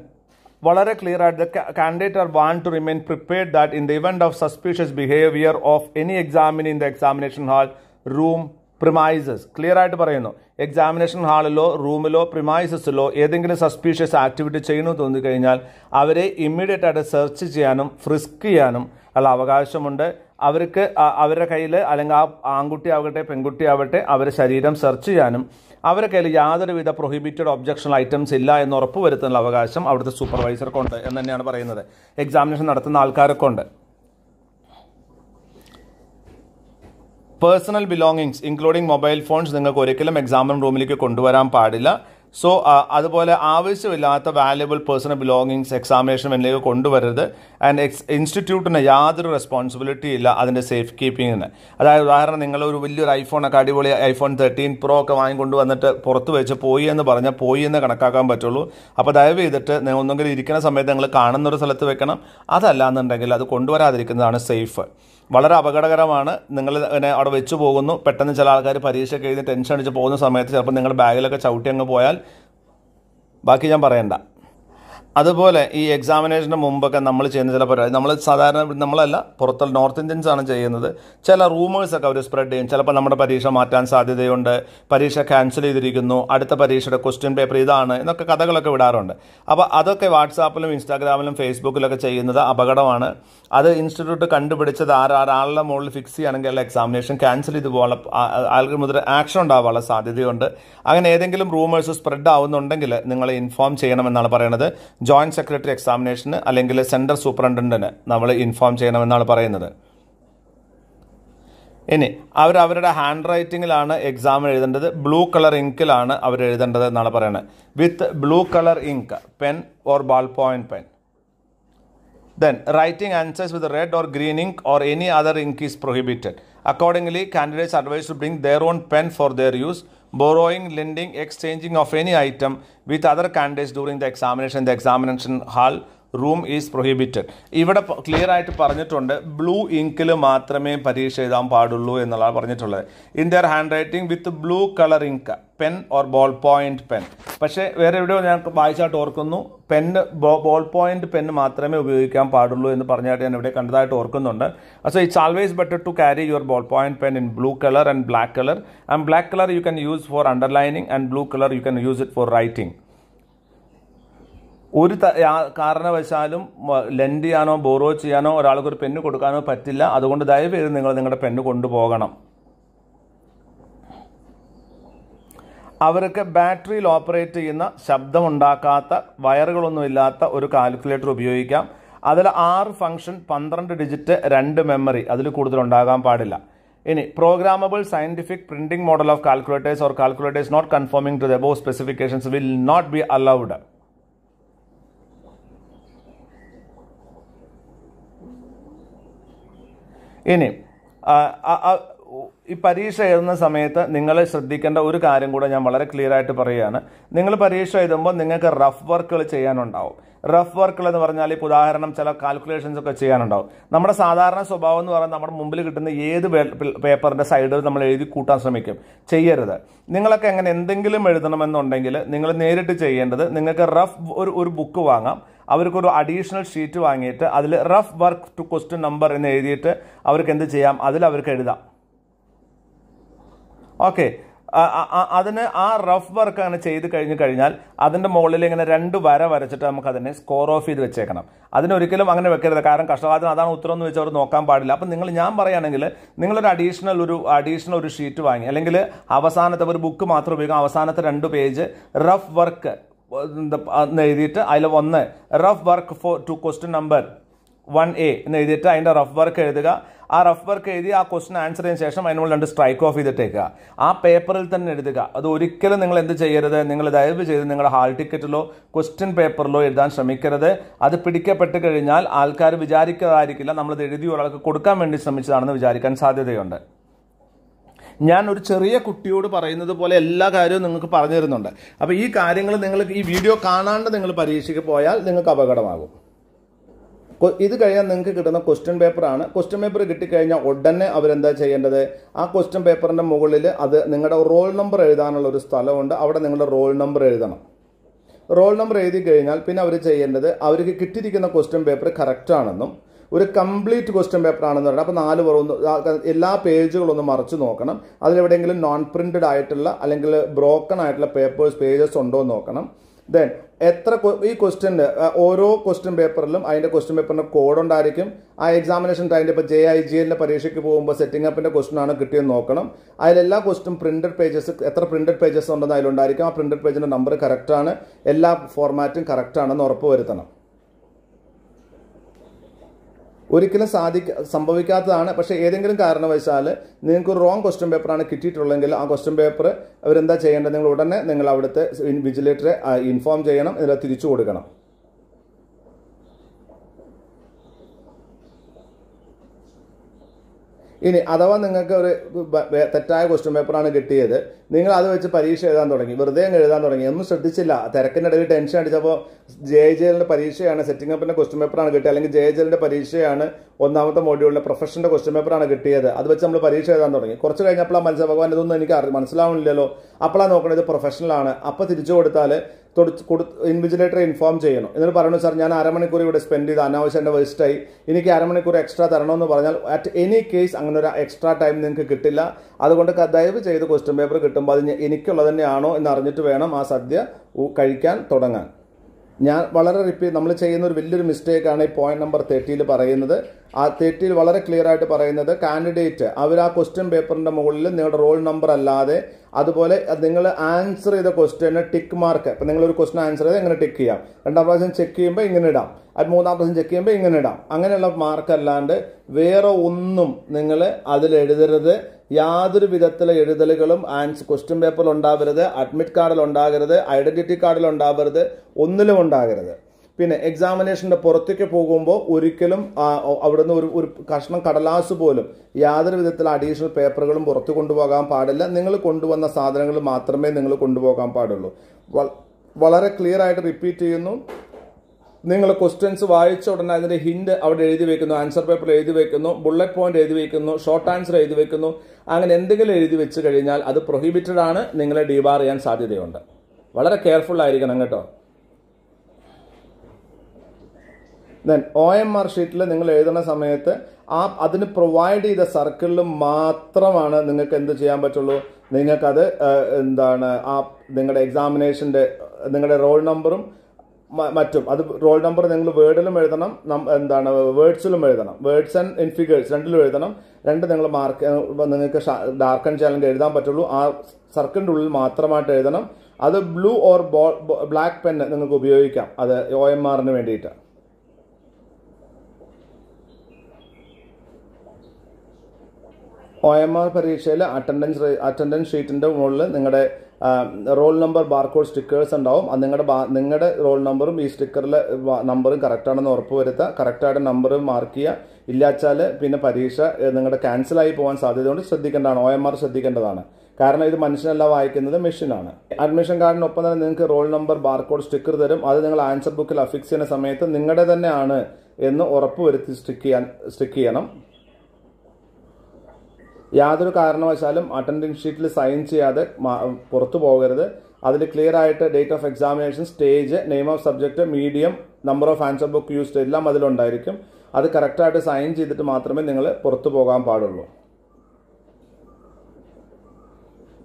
വളരെ ക്ലിയർ ആയിട്ട് the candidate are want to remain prepared that in the event of suspicious behaviour of any examinee in the examination hall room premises clear ആയിട്ട് പറയുന്നു എക്സാമിനേഷൻ ഹാളിലോ റൂമിലോ പ്രിമൈസസിലോ ഏതെങ്കിലും സസ്പീഷ്യസ് ആക്ടിവിറ്റി ചെയ്യണമെന്ന് തോന്നിക്കഴിഞ്ഞാൽ അവരെ ഇമ്മീഡിയറ്റ് ആയിട്ട് സെർച്ച് ചെയ്യാനും ഫ്രിസ്ക് ചെയ്യാനും ഉള്ള അവകാശമുണ്ട് അവർക്ക് അവരുടെ കയ്യിൽ അല്ലെങ്കിൽ ആ ആൺകുട്ടി ആവട്ടെ പെൺകുട്ടി ആവട്ടെ അവരുടെ ശരീരം സെർച്ച് ചെയ്യാനും അവരുടെ കയ്യിൽ യാതൊരുവിധ പ്രൊഹിബിറ്റഡ് ഒബ്ജക്ഷണൽ ഐറ്റംസ് ഇല്ല എന്ന് ഉറപ്പ് വരുത്തുന്ന അവകാശം അവിടുത്തെ സൂപ്പർവൈസർക്കുണ്ട് എന്ന് തന്നെയാണ് പറയുന്നത് എക്സാമിനേഷൻ നടത്തുന്ന ആൾക്കാരൊക്കെ personal belongings including mobile phones നിങ്ങൾക്ക് ഒരിക്കലും എക്സാമിൻ റൂമിലേക്ക് കൊണ്ടുവരാൻ പാടില്ല സോ അതുപോലെ ആവശ്യമില്ലാത്ത വാല്യുബിൾ പേഴ്സണൽ ബിലോങ്ങിങ്സ് എക്സാമിനേഷൻ എന്നിവ കൊണ്ടുവരരുത് ആൻഡ് എക്സ് ഇൻസ്റ്റിറ്റ്യൂട്ടിന് യാതൊരു റെസ്പോൺസിബിലിറ്റി ഇല്ല അതിൻ്റെ സേഫ് കീപ്പിങ്ങിന് അതായത് ഉദാഹരണം നിങ്ങൾ ഒരു വലിയൊരു ഐഫോണൊക്കെ അടിപൊളി ഐഫോൺ തേർട്ടീൻ പ്രോ ഒക്കെ വാങ്ങിക്കൊണ്ട് വന്നിട്ട് പുറത്ത് വെച്ച് പോയി എന്ന് പറഞ്ഞാൽ പോയി എന്ന് കണക്കാക്കാൻ പറ്റുള്ളൂ അപ്പോൾ ദയവ് ചെയ്തിട്ട് ഒന്നെങ്കിൽ ഇരിക്കുന്ന സമയത്ത് നിങ്ങൾ കാണുന്ന ഒരു സ്ഥലത്ത് വെക്കണം അതല്ല എന്നുണ്ടെങ്കിൽ അത് കൊണ്ടുവരാതിരിക്കുന്നതാണ് സേഫ് വളരെ അപകടകരമാണ് നിങ്ങൾ അവിടെ വെച്ച് പോകുന്നു പെട്ടെന്ന് ചില ആൾക്കാർ പരീക്ഷയ്ക്ക് എഴുതി ടെൻഷൻ അടിച്ച് പോകുന്ന സമയത്ത് ചിലപ്പോൾ നിങ്ങളുടെ ബാഗിലൊക്കെ ചവിട്ടി അങ്ങ് പോയാൽ ബാക്കി ഞാൻ പറയണ്ട അതുപോലെ ഈ എക്സാമിനേഷന് മുമ്പൊക്കെ നമ്മൾ ചെയ്യുന്ന ചില പരിപാടി നമ്മൾ സാധാരണ നമ്മളല്ല പുറത്തുള്ള നോർത്ത് ഇന്ത്യൻസ് ആണ് ചെയ്യുന്നത് ചില റൂമേഴ്സൊക്കെ അവർ സ്പ്രെഡ് ചെയ്യും ചിലപ്പോൾ നമ്മുടെ പരീക്ഷ മാറ്റാൻ സാധ്യതയുണ്ട് പരീക്ഷ ക്യാൻസൽ ചെയ്തിരിക്കുന്നു അടുത്ത പരീക്ഷയുടെ ക്വസ്റ്റ്യൻ പേപ്പർ ഇതാണ് എന്നൊക്കെ കഥകളൊക്കെ വിടാറുണ്ട് അപ്പോൾ അതൊക്കെ വാട്സാപ്പിലും ഇൻസ്റ്റാഗ്രാമിലും ഫേസ്ബുക്കിലൊക്കെ ചെയ്യുന്നത് അപകടമാണ് അത് ഇൻസ്റ്റിറ്റ്യൂട്ട് കണ്ടുപിടിച്ചത് ആരാളുടെ മുകളിൽ ഫിക്സ് ചെയ്യുകയാണെങ്കിൽ അല്ല എക്സാമിനേഷൻ ക്യാൻസൽ ചെയ്തു പോകാനുള്ള ആൾക്ക് മുതൽ ആക്ഷൻ ഉണ്ടാവാനുള്ള സാധ്യതയുണ്ട് അങ്ങനെ ഏതെങ്കിലും റൂമേഴ്സ് സ്പ്രെഡ് ആവുന്നുണ്ടെങ്കിൽ നിങ്ങളെ ഇൻഫോം ചെയ്യണമെന്നാണ് പറയുന്നത് ജോയിൻറ്റ് സെക്രട്ടറി എക്സാമിനേഷന് അല്ലെങ്കിൽ സെൻട്രൽ സൂപ്രണ്ടൻറ്റിന് നമ്മൾ ഇൻഫോം ചെയ്യണമെന്നാണ് പറയുന്നത് ഇനി അവർ അവരുടെ ഹാൻഡ് റൈറ്റിങ്ങിലാണ് എക്സാം എഴുതേണ്ടത് ബ്ലൂ കളർ ഇങ്കിലാണ് അവർ എഴുതേണ്ടത് എന്നാണ് പറയുന്നത് with blue colour ink pen or ball point pen then writing answers with red or green ink or any other ink is prohibited accordingly candidates advise to bring their own pen for their use borrowing, lending, exchanging of any item with other candidates during the examination in the examination hall room is prohibited ഇവിടെ clear ആയിട്ട് പറഞ്ഞിട്ടുണ്ട് blue ഇങ്കിൽ മാത്രമേ പരീക്ഷ എഴുതാൻ പാടുള്ളൂ എന്നുള്ളതാണ് പറഞ്ഞിട്ടുള്ളത് in their hand writing with blue colour ink pen or ball point pen പക്ഷേ വേറെ എവിടെയോ ഞാൻ വായിച്ചായിട്ട് ഓർക്കുന്നു പെന്ന് ബോൾ പോയിന്റ് പെൻ മാത്രമേ ഉപയോഗിക്കാൻ പാടുള്ളൂ എന്ന് പറഞ്ഞായിട്ട് ഞാൻ ഇവിടെ കണ്ടതായിട്ട് ഓർക്കുന്നുണ്ട് so it's always better to carry your ball point pen in blue colour and black colour and black colour you can use for underlining and blue colour you can use it for writing ഒരു കാരണവശാലും lent ചെയ്യാനോ borrow ചെയ്യാനോ ഒരാൾക്ക് ഒരു പെണ്ണ് കൊടുക്കാനോ പറ്റില്ല അതുകൊണ്ട് ദയവേത് നിങ്ങൾ നിങ്ങളുടെ പെണ്ണ് കൊണ്ടുപോകണം അവർക്ക് ബാറ്ററിയിൽ ഓപ്പറേറ്റ് ചെയ്യുന്ന ശബ്ദമുണ്ടാക്കാത്ത വയറുകളൊന്നുമില്ലാത്ത ഒരു കാൽക്കുലേറ്റർ ഉപയോഗിക്കാം അതിൽ ആറ് ഫംഗ്ഷൻ പന്ത്രണ്ട് ഡിജിറ്റ് രണ്ട് മെമ്മറി അതിൽ കൂടുതൽ ഉണ്ടാകാൻ പാടില്ല ഇനി programmable scientific printing model of calculators or calculators not conforming to the ബോ specifications will not be allowed ഇനി ഈ പരീക്ഷ എഴുതുന്ന സമയത്ത് നിങ്ങൾ ശ്രദ്ധിക്കേണ്ട ഒരു കാര്യം കൂടെ ഞാൻ വളരെ ക്ലിയർ ആയിട്ട് പറയുകയാണ് നിങ്ങൾ പരീക്ഷ എഴുതുമ്പോൾ നിങ്ങൾക്ക് റഫ് വർക്കുകൾ ചെയ്യാനുണ്ടാവും റഫ് വർക്കുകൾ എന്ന് പറഞ്ഞാൽ ഇപ്പോൾ ഉദാഹരണം ചില കാൽക്കുലേഷൻസ് ഒക്കെ ചെയ്യാനുണ്ടാവും നമ്മുടെ സാധാരണ സ്വഭാവം എന്ന് പറഞ്ഞാൽ നമ്മുടെ മുമ്പിൽ കിട്ടുന്ന ഏത് പേപ്പറിൻ്റെ സൈഡിൽ നമ്മൾ എഴുതി കൂട്ടാൻ ശ്രമിക്കും ചെയ്യരുത് നിങ്ങളൊക്കെ എങ്ങനെ എന്തെങ്കിലും എഴുതണമെന്നുണ്ടെങ്കിൽ നിങ്ങൾ നേരിട്ട് ചെയ്യേണ്ടത് നിങ്ങൾക്ക് റഫ് ഒരു ഒരു ബുക്ക് വാങ്ങാം അവർക്കൊരു അഡീഷണൽ ഷീറ്റ് വാങ്ങിയിട്ട് അതിൽ rough work to question number എന്ന് എഴുതിയിട്ട് അവർക്ക് എന്ത് ചെയ്യാം അതിൽ അവർക്ക് എഴുതാം ഓക്കെ അതിന് ആ റഫ് വർക്ക് അങ്ങനെ ചെയ്ത് കഴിഞ്ഞ് കഴിഞ്ഞാൽ അതിൻ്റെ മുകളിൽ ഇങ്ങനെ രണ്ട് വര വരച്ചിട്ട് നമുക്ക് അതിനെ സ്കോർ ഓഫ് ചെയ്ത് വെച്ചേക്കണം അതിനൊരിക്കലും അങ്ങനെ വെക്കരുത് കാരണം കഷ്ടവാദിന് അതാണ് ഉത്തരം എന്ന് അവർ നോക്കാൻ പാടില്ല അപ്പം നിങ്ങൾ ഞാൻ പറയുകയാണെങ്കിൽ നിങ്ങളൊരു അഡീഷണൽ ഒരു അഡീഷണൽ ഒരു ഷീറ്റ് വാങ്ങി അല്ലെങ്കിൽ അവസാനത്തെ ഒരു ബുക്ക് മാത്രം ഉപയോഗിക്കാം അവസാനത്തെ രണ്ട് പേജ് റഫ് വർക്ക് എന്ന് എഴുതിയിട്ട് അതിൽ വന്ന് rough work for to question number one A എന്ന് എഴുതിയിട്ട് അതിൻ്റെ റഫ് വർക്ക് എഴുതുക ആ റഫ് വർക്ക് എഴുതി ആ ക്വസ്റ്റൻ ആൻസർ ചെയ്തതിന് ശേഷം അതിനോട് രണ്ട് സ്ട്രൈക്ക് ഓഫ് ചെയ്തിട്ടേക്കുക ആ പേപ്പറിൽ തന്നെ എഴുതുക അത് ഒരിക്കലും നിങ്ങൾ എന്ത് ചെയ്യരുത് നിങ്ങൾ ദയവ് ചെയ്ത് നിങ്ങളുടെ ഹാൾ ടിക്കറ്റിലോ ക്വസ്റ്റ്യൻ പേപ്പറിലോ എഴുതാൻ ശ്രമിക്കരുത് അത് പിടിക്കപ്പെട്ട് കഴിഞ്ഞാൽ ആൾക്കാർ വിചാരിക്കാതായിരിക്കില്ല നമ്മളത് എഴുതി ഒരാൾക്ക് കൊടുക്കാൻ വേണ്ടി ശ്രമിച്ചതാണെന്ന് വിചാരിക്കാൻ സാധ്യതയുണ്ട് ഞാൻ ഒരു ചെറിയ കുട്ടിയോട് പറയുന്നത് പോലെ എല്ലാ കാര്യവും നിങ്ങൾക്ക് പറഞ്ഞു തരുന്നുണ്ട് അപ്പോൾ ഈ കാര്യങ്ങൾ നിങ്ങൾ ഈ വീഡിയോ കാണാണ്ട് നിങ്ങൾ പരീക്ഷയ്ക്ക് പോയാൽ നിങ്ങൾക്ക് അപകടമാകും ഇത് കഴിഞ്ഞാൽ നിങ്ങൾക്ക് കിട്ടുന്ന ക്വസ്റ്റ്യൻ പേപ്പറാണ് ക്വസ്റ്റ്യൻ പേപ്പർ കിട്ടിക്കഴിഞ്ഞാൽ ഉടനെ അവരെന്താ ചെയ്യേണ്ടത് ആ ക്വസ്റ്റ്യൻ പേപ്പറിൻ്റെ മുകളിൽ അത് നിങ്ങളുടെ റോൾ നമ്പർ എഴുതാനുള്ള ഒരു സ്ഥലമുണ്ട് അവിടെ നിങ്ങളുടെ റോൾ നമ്പർ എഴുതണം റോൾ നമ്പർ എഴുതി കഴിഞ്ഞാൽ പിന്നെ അവർ ചെയ്യേണ്ടത് അവർക്ക് കിട്ടിയിരിക്കുന്ന ക്വസ്റ്റ്യൻ പേപ്പർ കറക്റ്റാണെന്നും ഒരു കംപ്ലീറ്റ് ക്വസ്റ്റ്യൻ പേപ്പർ ആണെന്ന് പറയുന്നത് അപ്പോൾ നാല് ഒന്ന് എല്ലാ പേജുകളൊന്നും മറിച്ച് നോക്കണം അതിലെവിടെയെങ്കിലും നോൺ പ്രിന്റഡ് ആയിട്ടുള്ള അല്ലെങ്കിൽ ബ്രോക്കൺ ആയിട്ടുള്ള പേപ്പേഴ്സ് പേജസ് ഉണ്ടോ എന്ന് നോക്കണം ദെൻ എത്ര ഈ ക്വസ്റ്റ്യൻ്റെ ഓരോ ക്വസ്റ്റ്യൻ പേപ്പറിലും അതിൻ്റെ ക്വസ്റ്റ്യൻ പേപ്പറിൻ്റെ കോഡ് ഉണ്ടായിരിക്കും ആ എക്സാമിനേഷൻ ടൈമിൻ്റെ ഇപ്പോൾ ജെ ഐ ജി എല്ലിൻ്റെ പരീക്ഷയ്ക്ക് പോകുമ്പോൾ സെറ്റിംഗ് അപ്പിൻ്റെ ക്വസ്റ്റ്യൻ ആണ് കിട്ടിയെന്ന് നോക്കണം അതിലെല്ലാ ക്വസ്റ്റും പ്രിന്റഡ് പേജസ് എത്ര പ്രിന്റഡ് പേജസ് ഉണ്ടെന്ന് അതിലുണ്ടായിരിക്കും ആ പ്രിന്റഡ് പേജിൻ്റെ നമ്പർ കറക്റ്റാണ് എല്ലാ ഫോർമാറ്റും കറക്റ്റാണെന്ന് ഉറപ്പ് വരുത്തണം ഒരിക്കലും സാധിക്ക സംഭവിക്കാത്തതാണ് പക്ഷേ ഏതെങ്കിലും കാരണവശാൽ നിങ്ങൾക്ക് ഒരു റോങ് ക്വസ്റ്റ്യൻ പേപ്പറാണ് കിട്ടിയിട്ടുള്ളതെങ്കിൽ ആ ക്വസ്റ്റ്യൻ പേപ്പർ അവരെന്താ ചെയ്യേണ്ടത് നിങ്ങൾ ഉടനെ നിങ്ങൾ അവിടുത്തെ വിജിലേറ്ററെ ഇൻഫോം ചെയ്യണം എന്നിട്ട് തിരിച്ചു കൊടുക്കണം ഇനി അഥവാ നിങ്ങൾക്ക് ഒരു തെറ്റായ ക്വസ്റ്റ്യൻ പേപ്പറാണ് കിട്ടിയത് നിങ്ങൾ അത് വെച്ച് പരീക്ഷ എഴുതാൻ തുടങ്ങി വെറുതെ എഴുതാൻ തുടങ്ങി ഒന്നും ശ്രദ്ധിച്ചില്ല ഇടയിൽ ടെൻഷൻ അടിച്ചപ്പോൾ ജെ എല്ലിൻ്റെ പരീക്ഷയാണ് സെറ്റിംഗ് അപ്പിൻ്റെ ക്വസ്റ്റ്യൻ പേപ്പറാണ് കിട്ടിയത് അല്ലെങ്കിൽ ജെ എല്ലിൻ്റെ പരീക്ഷയാണ് ഒന്നാമത്തെ മോഡ്യൂളിലെ പ്രൊഫഷൻ്റെ ക്വസ്റ്റ്യൻ പേപ്പറാണ് കിട്ടിയത് അത് വെച്ച് നമ്മൾ പരീക്ഷ എഴുതാൻ തുടങ്ങി കുറച്ച് കഴിഞ്ഞപ്പോൾ മനസ്സിലാ ഭഗവാൻ ഇതൊന്നും എനിക്ക് മനസ്സിലാവുന്നില്ലല്ലോ അപ്പോഴാണ് നോക്കണത് പ്രൊഫഷണലാണ് അപ്പോൾ തിരിച്ചു കൊടുത്താൽ ഇൻവിജിലേറ്ററെ ഇൻഫോം ചെയ്യണം എന്നിട്ട് പറയണം സാർ ഞാൻ അരമണിക്കൂർ ഇവിടെ സ്പെൻഡ് ചെയ്ത് അനാവശ്യം എൻ്റെ വേസ്റ്റായി എനിക്ക് അരമണിക്കൂർ എക്സ്ട്രാ തരണമെന്ന് പറഞ്ഞാൽ അറ്റ് എനി കേസ് അങ്ങനെ ഒരു എക്സ്ട്രാ ടൈം നിങ്ങൾക്ക് കിട്ടില്ല അതുകൊണ്ട് ദയവ് ചെയ്ത് ക്വസ്റ്റ്യൻ പേപ്പർ കിട്ടുമ്പോൾ അത് എനിക്കുള്ളത് തന്നെയാണോ എന്ന് അറിഞ്ഞിട്ട് വേണം ആ സദ്യ കഴിക്കാൻ തുടങ്ങാൻ ഞാൻ വളരെ റിപ്പീ നമ്മൾ ചെയ്യുന്ന ഒരു വലിയൊരു മിസ്റ്റേക്കാണ് ഈ പോയിന്റ് നമ്പർ തേർട്ടിയിൽ പറയുന്നത് ആ തേർട്ടിയിൽ വളരെ ക്ലിയർ ആയിട്ട് പറയുന്നത് കാൻഡിഡേറ്റ് അവർ ആ ക്വസ്റ്റ്യൻ പേപ്പറിൻ്റെ മുകളിൽ നിങ്ങളുടെ റോൾ നമ്പർ അല്ലാതെ അതുപോലെ നിങ്ങൾ ആൻസർ ചെയ്ത ക്വസ്റ്റ്യന് ടിക്ക് മാർക്ക് നിങ്ങൾ ഒരു ക്വസ്റ്റ്യൻ ആൻസർ ചെയ്ത് ഇങ്ങനെ ടിക്ക് ചെയ്യാം രണ്ടാം പ്രാവശ്യം ചെക്ക് ചെയ്യുമ്പോൾ ഇങ്ങനെ ഇടാം അത് മൂന്നാം പ്രാവശ്യം ചെക്ക് ചെയ്യുമ്പോൾ ഇങ്ങനെ ഇടാം അങ്ങനെയുള്ള മാർക്ക് അല്ലാണ്ട് വേറെ ഒന്നും നിങ്ങൾ അതിൽ എഴുതരുത് യാതൊരു വിധത്തിലെ എഴുതലുകളും ആൻസ് ക്വസ്റ്റ്യൻ പേപ്പറിൽ ഉണ്ടാവരുത് അഡ്മിറ്റ് കാർഡിൽ ഉണ്ടാകരുത് ഐഡന്റിറ്റി കാർഡിൽ ഉണ്ടാവരുത് ഒന്നിലും ഉണ്ടാകരുത് പിന്നെ എക്സാമിനേഷൻ്റെ പുറത്തേക്ക് പോകുമ്പോൾ ഒരിക്കലും അവിടുന്ന് ഒരു ഒരു കഷ്ണം കടലാസ് പോലും യാതൊരു വിധത്തിൽ അഡീഷണൽ പേപ്പറുകളും പുറത്ത് കൊണ്ടുപോകാൻ പാടില്ല നിങ്ങൾ കൊണ്ടുവന്ന സാധനങ്ങൾ മാത്രമേ നിങ്ങൾ കൊണ്ടുപോകാൻ പാടുള്ളൂ വളരെ ക്ലിയർ ആയിട്ട് റിപ്പീറ്റ് ചെയ്യുന്നു നിങ്ങൾ ക്വസ്റ്റ്യൻസ് വായിച്ച ഉടനെ അതിൻ്റെ ഹിന്റ് അവിടെ എഴുതി വെക്കുന്നു ആൻസർ പേപ്പർ എഴുതി വെക്കുന്നു ബുള്ളറ്റ് പോയിന്റ് എഴുതി വെക്കുന്നു ഷോർട്ട് ആൻസർ എഴുതി വെക്കുന്നു അങ്ങനെ എന്തെങ്കിലും എഴുതി വെച്ച് കഴിഞ്ഞാൽ അത് പ്രൊഹിബിറ്റഡ് ആണ് നിങ്ങളെ ഡിബാർ ചെയ്യാൻ സാധ്യതയുണ്ട് വളരെ കെയർഫുൾ ആയിരിക്കണം കേട്ടോ ദെൻ ഒ എം ആർ ഷീറ്റിൽ നിങ്ങൾ എഴുതുന്ന സമയത്ത് ആ അതിന് പ്രൊവൈഡ് ചെയ്ത സർക്കിളിൽ മാത്രമാണ് നിങ്ങൾക്ക് എന്ത് ചെയ്യാൻ പറ്റുള്ളൂ നിങ്ങൾക്കത് എന്താണ് ആ നിങ്ങളുടെ എക്സാമിനേഷൻ്റെ നിങ്ങളുടെ റോൾ നമ്പറും മറ്റും അത് റോൾ നമ്പർ നിങ്ങൾ വേർഡിലും എഴുതണം എന്താണ് വേർഡ്സിലും എഴുതണം വേർഡ്സ് ആൻഡ് ഇൻ ഫിഗേഴ്സ് രണ്ടിലും എഴുതണം രണ്ട് നിങ്ങൾ മാർക്ക് നിങ്ങൾക്ക് ഡാർക്ക് ആൻഡ് ചാലഞ്ച് എഴുതാൻ പറ്റുള്ളൂ ആ സർക്കിളിൻ്റെ ഉള്ളിൽ മാത്രമായിട്ട് എഴുതണം അത് blue or ball black pen നിങ്ങൾക്ക് ഉപയോഗിക്കാം അത് ഒ എം ആറിന് വേണ്ടിയിട്ട് ഒ എം ആർ പരീക്ഷയിൽ അറ്റൻഡൻസ് അറ്റൻഡൻസ് ഷീറ്റിൻ്റെ മുകളിൽ നിങ്ങളുടെ റോൾ നമ്പർ ബാർകോഡ് സ്റ്റിക്കേഴ്സ് ഉണ്ടാവും അത് നിങ്ങളുടെ നിങ്ങളുടെ റോൾ നമ്പറും ഈ സ്റ്റിക്കറിലെ നമ്പറും കറക്റ്റാണെന്ന് ഉറപ്പ് കറക്റ്റായിട്ട് നമ്പർ മാർക്ക് ചെയ്യുക ഇല്ലാച്ചാൽ പിന്നെ പരീക്ഷ നിങ്ങളുടെ ക്യാൻസലായി പോകാൻ കൊണ്ട് ശ്രദ്ധിക്കേണ്ടതാണ് ഒ എം ആർ ശ്രദ്ധിക്കേണ്ടതാണ് കാരണം ഇത് മനുഷ്യനല്ല വായിക്കുന്നത് മെഷീനാണ് അഡ്മിഷൻ കാർഡിനൊപ്പം തന്നെ നിങ്ങൾക്ക് റോൾ നമ്പർ ബാർകോഡ് സ്റ്റിക്കർ തരും അത് നിങ്ങൾ ആൻസർ ബുക്കിൽ അഫിക്സ് ചെയ്യുന്ന സമയത്ത് നിങ്ങളുടെ തന്നെയാണ് എന്ന് ഉറപ്പ് വരുത്തി സ്റ്റിക്ക് ചെയ്യാൻ സ്റ്റിക്ക് ചെയ്യണം യാതൊരു കാരണവശാലും അറ്റൻഡൻസ് ഷീറ്റിൽ സൈൻ ചെയ്യാതെ പുറത്തു പോകരുത് അതിൽ ക്ലിയർ ആയിട്ട് date of examination stage name of subject medium number of answer book used എല്ലാം അതിലുണ്ടായിരിക്കും അത് കറക്റ്റായിട്ട് സൈൻ ചെയ്തിട്ട് മാത്രമേ നിങ്ങൾ പുറത്തു പോകാൻ പാടുള്ളൂ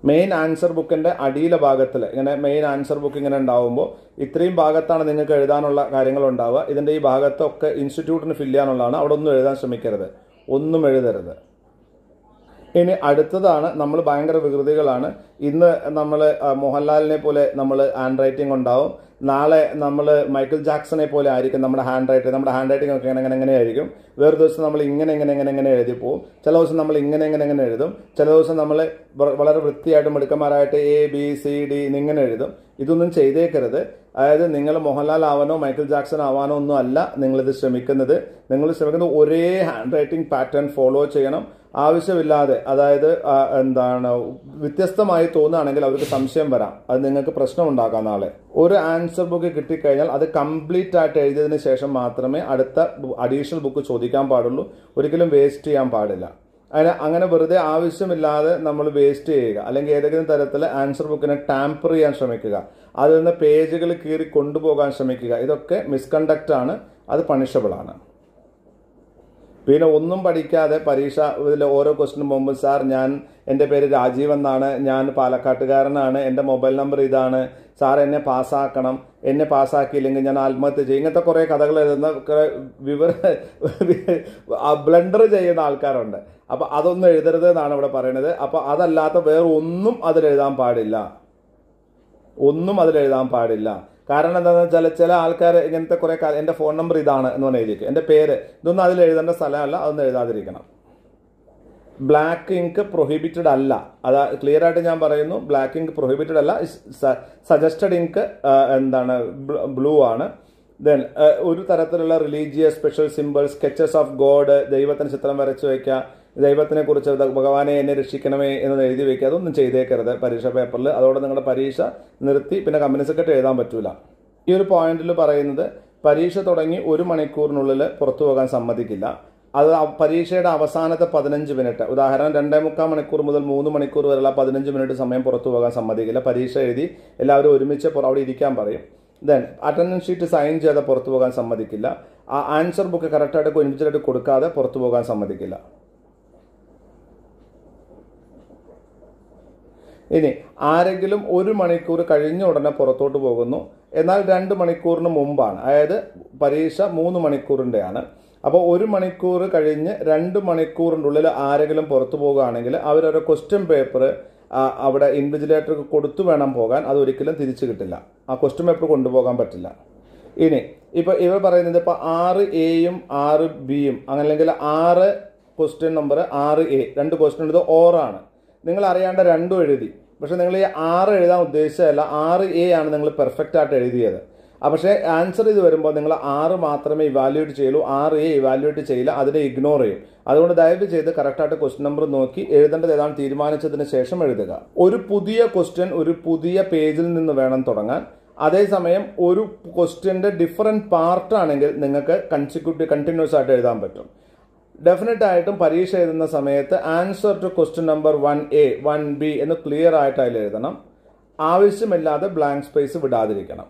മെയിൻ ആൻസർ ബുക്കിൻ്റെ അടിയിലെ ഭാഗത്തിൽ ഇങ്ങനെ മെയിൻ ആൻസർ ബുക്ക് ഇങ്ങനെ ഉണ്ടാവുമ്പോൾ ഇത്രയും ഭാഗത്താണ് നിങ്ങൾക്ക് എഴുതാനുള്ള കാര്യങ്ങൾ ഉണ്ടാവുക ഇതിന്റെ ഈ ഭാഗത്തൊക്കെ ഇൻസ്റ്റിറ്റ്യൂട്ടിന് ഫില്ല് ചെയ്യാനുള്ളതാണ് അവിടെ ഒന്നും എഴുതാൻ ശ്രമിക്കരുത് ഒന്നും എഴുതരുത് ഇനി അടുത്തതാണ് നമ്മൾ ഭയങ്കര വികൃതികളാണ് ഇന്ന് നമ്മൾ മോഹൻലാലിനെ പോലെ നമ്മൾ ഹാൻഡ് റൈറ്റിംഗ് ഉണ്ടാവും നാളെ നമ്മൾ മൈക്കിൾ ജാക്സനെ പോലെ ആയിരിക്കും നമ്മുടെ ഹാൻഡ് റൈറ്റിംഗ് നമ്മുടെ ഹാൻഡ് റൈറ്റിംഗ് ഒക്കെ അങ്ങനെ അങ്ങനെ ആയിരിക്കും വേറെ ദിവസം നമ്മൾ ഇങ്ങനെ ഇങ്ങനെ ഇങ്ങനെ എങ്ങനെ എഴുതി പോകും ചില ദിവസം നമ്മൾ ഇങ്ങനെ ഇങ്ങനെ ഇങ്ങനെ എഴുതും ചില ദിവസം നമ്മൾ വളരെ വൃത്തിയായിട്ട് മിടുക്കന്മാരായിട്ട് എ ബി സി ഡി ഇങ്ങനെ എഴുതും ഇതൊന്നും ചെയ്തേക്കരുത് അതായത് നിങ്ങൾ മോഹൻലാൽ ആവാനോ മൈക്കിൾ ജാക്സൺ ആവാനോ ഒന്നും അല്ല നിങ്ങളിത് ശ്രമിക്കുന്നത് നിങ്ങൾ ശ്രമിക്കുന്നത് ഒരേ ഹാൻഡ് റൈറ്റിംഗ് പാറ്റേൺ ഫോളോ ചെയ്യണം ആവശ്യമില്ലാതെ അതായത് എന്താണ് വ്യത്യസ്തമായി തോന്നുകയാണെങ്കിൽ അവർക്ക് സംശയം വരാം അത് നിങ്ങൾക്ക് പ്രശ്നം ഉണ്ടാക്കാം നാളെ ഒരു ആൻസർ ബുക്ക് കിട്ടിക്കഴിഞ്ഞാൽ അത് കംപ്ലീറ്റ് ആയിട്ട് എഴുതിയതിന് ശേഷം മാത്രമേ അടുത്ത അഡീഷണൽ ബുക്ക് ചോദിക്കാൻ പാടുള്ളൂ ഒരിക്കലും വേസ്റ്റ് ചെയ്യാൻ പാടില്ല അതിന് അങ്ങനെ വെറുതെ ആവശ്യമില്ലാതെ നമ്മൾ വേസ്റ്റ് ചെയ്യുക അല്ലെങ്കിൽ ഏതെങ്കിലും തരത്തിൽ ആൻസർ ബുക്കിനെ ടാമ്പർ ചെയ്യാൻ ശ്രമിക്കുക അതിൽ നിന്ന് പേജുകൾ കീറി കൊണ്ടുപോകാൻ ശ്രമിക്കുക ഇതൊക്കെ മിസ്കണ്ടക്റ്റ് ആണ് അത് പണിഷബിൾ ആണ് പിന്നെ ഒന്നും പഠിക്കാതെ പരീക്ഷ ഇതിൽ ഓരോ ക്വസ്റ്റിനും മുമ്പ് സാർ ഞാൻ എൻ്റെ പേര് രാജീവ് എന്നാണ് ഞാൻ പാലക്കാട്ടുകാരനാണ് എൻ്റെ മൊബൈൽ നമ്പർ ഇതാണ് സാർ എന്നെ പാസ്സാക്കണം എന്നെ പാസ്സാക്കിയില്ലെങ്കിൽ ഞാൻ ആത്മഹത്യ ചെയ്യും ഇങ്ങനത്തെ കുറേ കഥകൾ എഴുതുന്ന വിവര ബ്ലണ്ടർ ചെയ്യുന്ന ആൾക്കാരുണ്ട് അപ്പോൾ അതൊന്നും എഴുതരുത് എന്നാണ് ഇവിടെ പറയുന്നത് അപ്പോൾ അതല്ലാത്ത വേറെ ഒന്നും അതിലെഴുതാൻ പാടില്ല ഒന്നും അതിലെഴുതാൻ പാടില്ല കാരണം എന്താണെന്ന് വെച്ചാൽ ചില ആൾക്കാർ ഇങ്ങനത്തെ കുറേ എന്റെ എൻ്റെ ഫോൺ നമ്പർ ഇതാണ് എന്ന് പറഞ്ഞ എഴുതിക്കും എൻ്റെ പേര് ഇതൊന്നും അതിൽ എഴുതേണ്ട സ്ഥലമല്ല അതൊന്നും എഴുതാതിരിക്കണം ബ്ലാക്ക് ഇങ്ക് പ്രൊഹിബിറ്റഡ് അല്ല അത് ക്ലിയർ ആയിട്ട് ഞാൻ പറയുന്നു ബ്ലാക്ക് ഇങ്ക് പ്രൊഹിബിറ്റഡ് അല്ല സജസ്റ്റഡ് ഇങ്ക് എന്താണ് ബ്ലൂ ആണ് ദെൻ ഒരു തരത്തിലുള്ള religious special symbols sketches of god ദൈവത്തിന് ചിത്രം വരച്ചു വയ്ക്കുക ദൈവത്തിനെക്കുറിച്ച് ഭഗവാനെ എന്നെ രക്ഷിക്കണമേ എന്ന് എഴുതി വെക്കുക അതൊന്നും ചെയ്തേക്കരുത് പരീക്ഷ പേപ്പറിൽ അതോടെ നിങ്ങളുടെ പരീക്ഷ നിർത്തി പിന്നെ കമ്പനി സെക്രട്ടറി എഴുതാൻ പറ്റൂല ഈ ഒരു പോയിന്റിൽ പറയുന്നത് പരീക്ഷ തുടങ്ങി ഒരു മണിക്കൂറിനുള്ളിൽ പുറത്തു പോകാൻ സമ്മതിക്കില്ല അത് പരീക്ഷയുടെ അവസാനത്തെ പതിനഞ്ച് മിനിറ്റ് ഉദാഹരണം രണ്ടേ മുക്കാൽ മണിക്കൂർ മുതൽ മൂന്ന് മണിക്കൂർ വരെയുള്ള പതിനഞ്ച് മിനിറ്റ് സമയം പുറത്തു പോകാൻ സമ്മതിക്കില്ല പരീക്ഷ എഴുതി എല്ലാവരും ഒരുമിച്ച് അവിടെ ഇരിക്കാൻ പറയും ദെൻ അറ്റൻഡൻസ് ഷീറ്റ് സൈൻ ചെയ്താൽ പുറത്തു പോകാൻ സമ്മതിക്കില്ല ആ ആൻസർ ബുക്ക് കറക്റ്റായിട്ട് ഒരുമിച്ചായിട്ട് കൊടുക്കാതെ പുറത്തു പോകാൻ സമ്മതിക്കില്ല ഇനി ആരെങ്കിലും ഒരു മണിക്കൂർ കഴിഞ്ഞ ഉടനെ പുറത്തോട്ട് പോകുന്നു എന്നാൽ രണ്ട് മണിക്കൂറിന് മുമ്പാണ് അതായത് പരീക്ഷ മൂന്ന് മണിക്കൂറിൻ്റെയാണ് അപ്പോൾ ഒരു മണിക്കൂർ കഴിഞ്ഞ് രണ്ട് മണിക്കൂറിൻ്റെ ഉള്ളിൽ ആരെങ്കിലും പുറത്തു പോകുകയാണെങ്കിൽ അവരൊരു ക്വസ്റ്റ്യൻ പേപ്പർ അവിടെ ഇൻവിജിലേറ്റർ കൊടുത്തു വേണം പോകാൻ അത് ഒരിക്കലും തിരിച്ചു കിട്ടില്ല ആ ക്വസ്റ്റ്യൻ പേപ്പർ കൊണ്ടുപോകാൻ പറ്റില്ല ഇനി ഇപ്പോൾ ഇവർ പറയുന്നത് ഇപ്പോൾ ആറ് എയും ആറ് ബിയും അങ്ങനെ അല്ലെങ്കിൽ ആറ് ക്വസ്റ്റ്യൻ നമ്പർ ആറ് എ രണ്ട് ക്വസ്റ്റ്യൻ എടുത്ത് ഓറാണ് നിങ്ങൾ അറിയാണ്ട് രണ്ടും എഴുതി പക്ഷെ നിങ്ങൾ ഈ ആറ് എഴുതാൻ ഉദ്ദേശിച്ചതല്ല ആറ് എ ആണ് നിങ്ങൾ പെർഫെക്റ്റ് ആയിട്ട് എഴുതിയത് പക്ഷേ ആൻസർ ഇത് വരുമ്പോൾ നിങ്ങൾ ആറ് മാത്രമേ ഇവാലുവേറ്റ് ചെയ്യുള്ളൂ ആറ് എ ഇവാലുവേറ്റ് ചെയ്യില്ല അതിനെ ഇഗ്നോർ ചെയ്യും അതുകൊണ്ട് ദയവ് ചെയ്ത് കറക്റ്റായിട്ട് ക്വസ്റ്റ്യൻ നമ്പർ നോക്കി എഴുതേണ്ടത് ഏതാണ് തീരുമാനിച്ചതിന് ശേഷം എഴുതുക ഒരു പുതിയ ക്വസ്റ്റ്യൻ ഒരു പുതിയ പേജിൽ നിന്ന് വേണം തുടങ്ങാൻ അതേസമയം ഒരു ക്വസ്റ്റ്യൻ്റെ ഡിഫറെൻറ്റ് പാർട്ടാണെങ്കിൽ നിങ്ങൾക്ക് കൺസിക്യൂട്ടീവ് കണ്ടിന്യൂസ് ആയിട്ട് എഴുതാൻ പറ്റും ഡെഫിനറ്റ് ആയിട്ടും പരീക്ഷ എഴുതുന്ന സമയത്ത് answer to question number one A one B എന്ന് ക്ലിയർ ആയിട്ട് അതിൽ എഴുതണം ആവശ്യമില്ലാതെ ബ്ലാങ്ക് സ്പേസ് വിടാതിരിക്കണം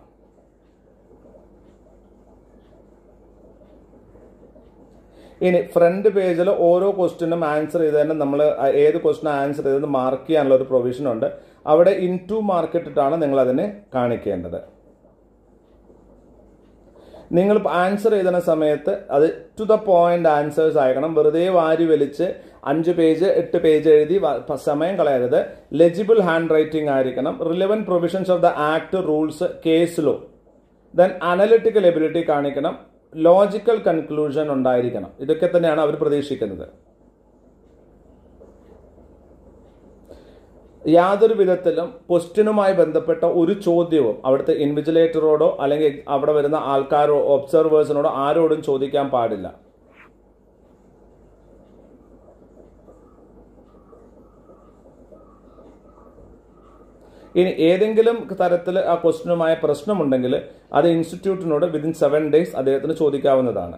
ഇനി ഫ്രണ്ട് പേജിൽ ഓരോ ക്വസ്റ്റിനും ആൻസർ ചെയ്തതിന് നമ്മൾ ഏത് ക്വസ്റ്റിനും ആൻസർ ചെയ്തത് മാർക്ക് ചെയ്യാനുള്ള ഒരു പ്രൊവിഷൻ ഉണ്ട് അവിടെ ഇൻ ടു മാർക്ക് ഇട്ടിട്ടാണ് നിങ്ങൾ അതിനെ കാണിക്കേണ്ടത് നിങ്ങൾ ആൻസർ എഴുതുന്ന സമയത്ത് അത് ടു ദ പോയിന്റ് ആൻസേഴ്സ് ആയിരിക്കണം വെറുതെ വാരി വലിച്ച് അഞ്ച് പേജ് എട്ട് പേജ് എഴുതി സമയം കളയരുത് ലെജിബിൾ ഹാൻഡ് റൈറ്റിംഗ് ആയിരിക്കണം relevant provisions of the act rules case law then analytical ability കാണിക്കണം ലോജിക്കൽ കൺക്ലൂഷൻ ഉണ്ടായിരിക്കണം ഇതൊക്കെ തന്നെയാണ് അവർ പ്രതീക്ഷിക്കുന്നത് യാതൊരു വിധത്തിലും ക്വസ്റ്റ്യനുമായി ബന്ധപ്പെട്ട ഒരു ചോദ്യവും അവിടുത്തെ ഇൻവിജിലേറ്ററോടോ അല്ലെങ്കിൽ അവിടെ വരുന്ന ആൾക്കാരോ ഒബ്സർവേഴ്സിനോടോ ആരോടും ചോദിക്കാൻ പാടില്ല ഇനി ഏതെങ്കിലും തരത്തിൽ ആ ക്വസ്റ്റ്യനുമായ പ്രശ്നമുണ്ടെങ്കിൽ അത് ഇൻസ്റ്റിറ്റ്യൂട്ടിനോട് വിതിൻ സെവൻ ഡേയ്സ് അദ്ദേഹത്തിന് ചോദിക്കാവുന്നതാണ്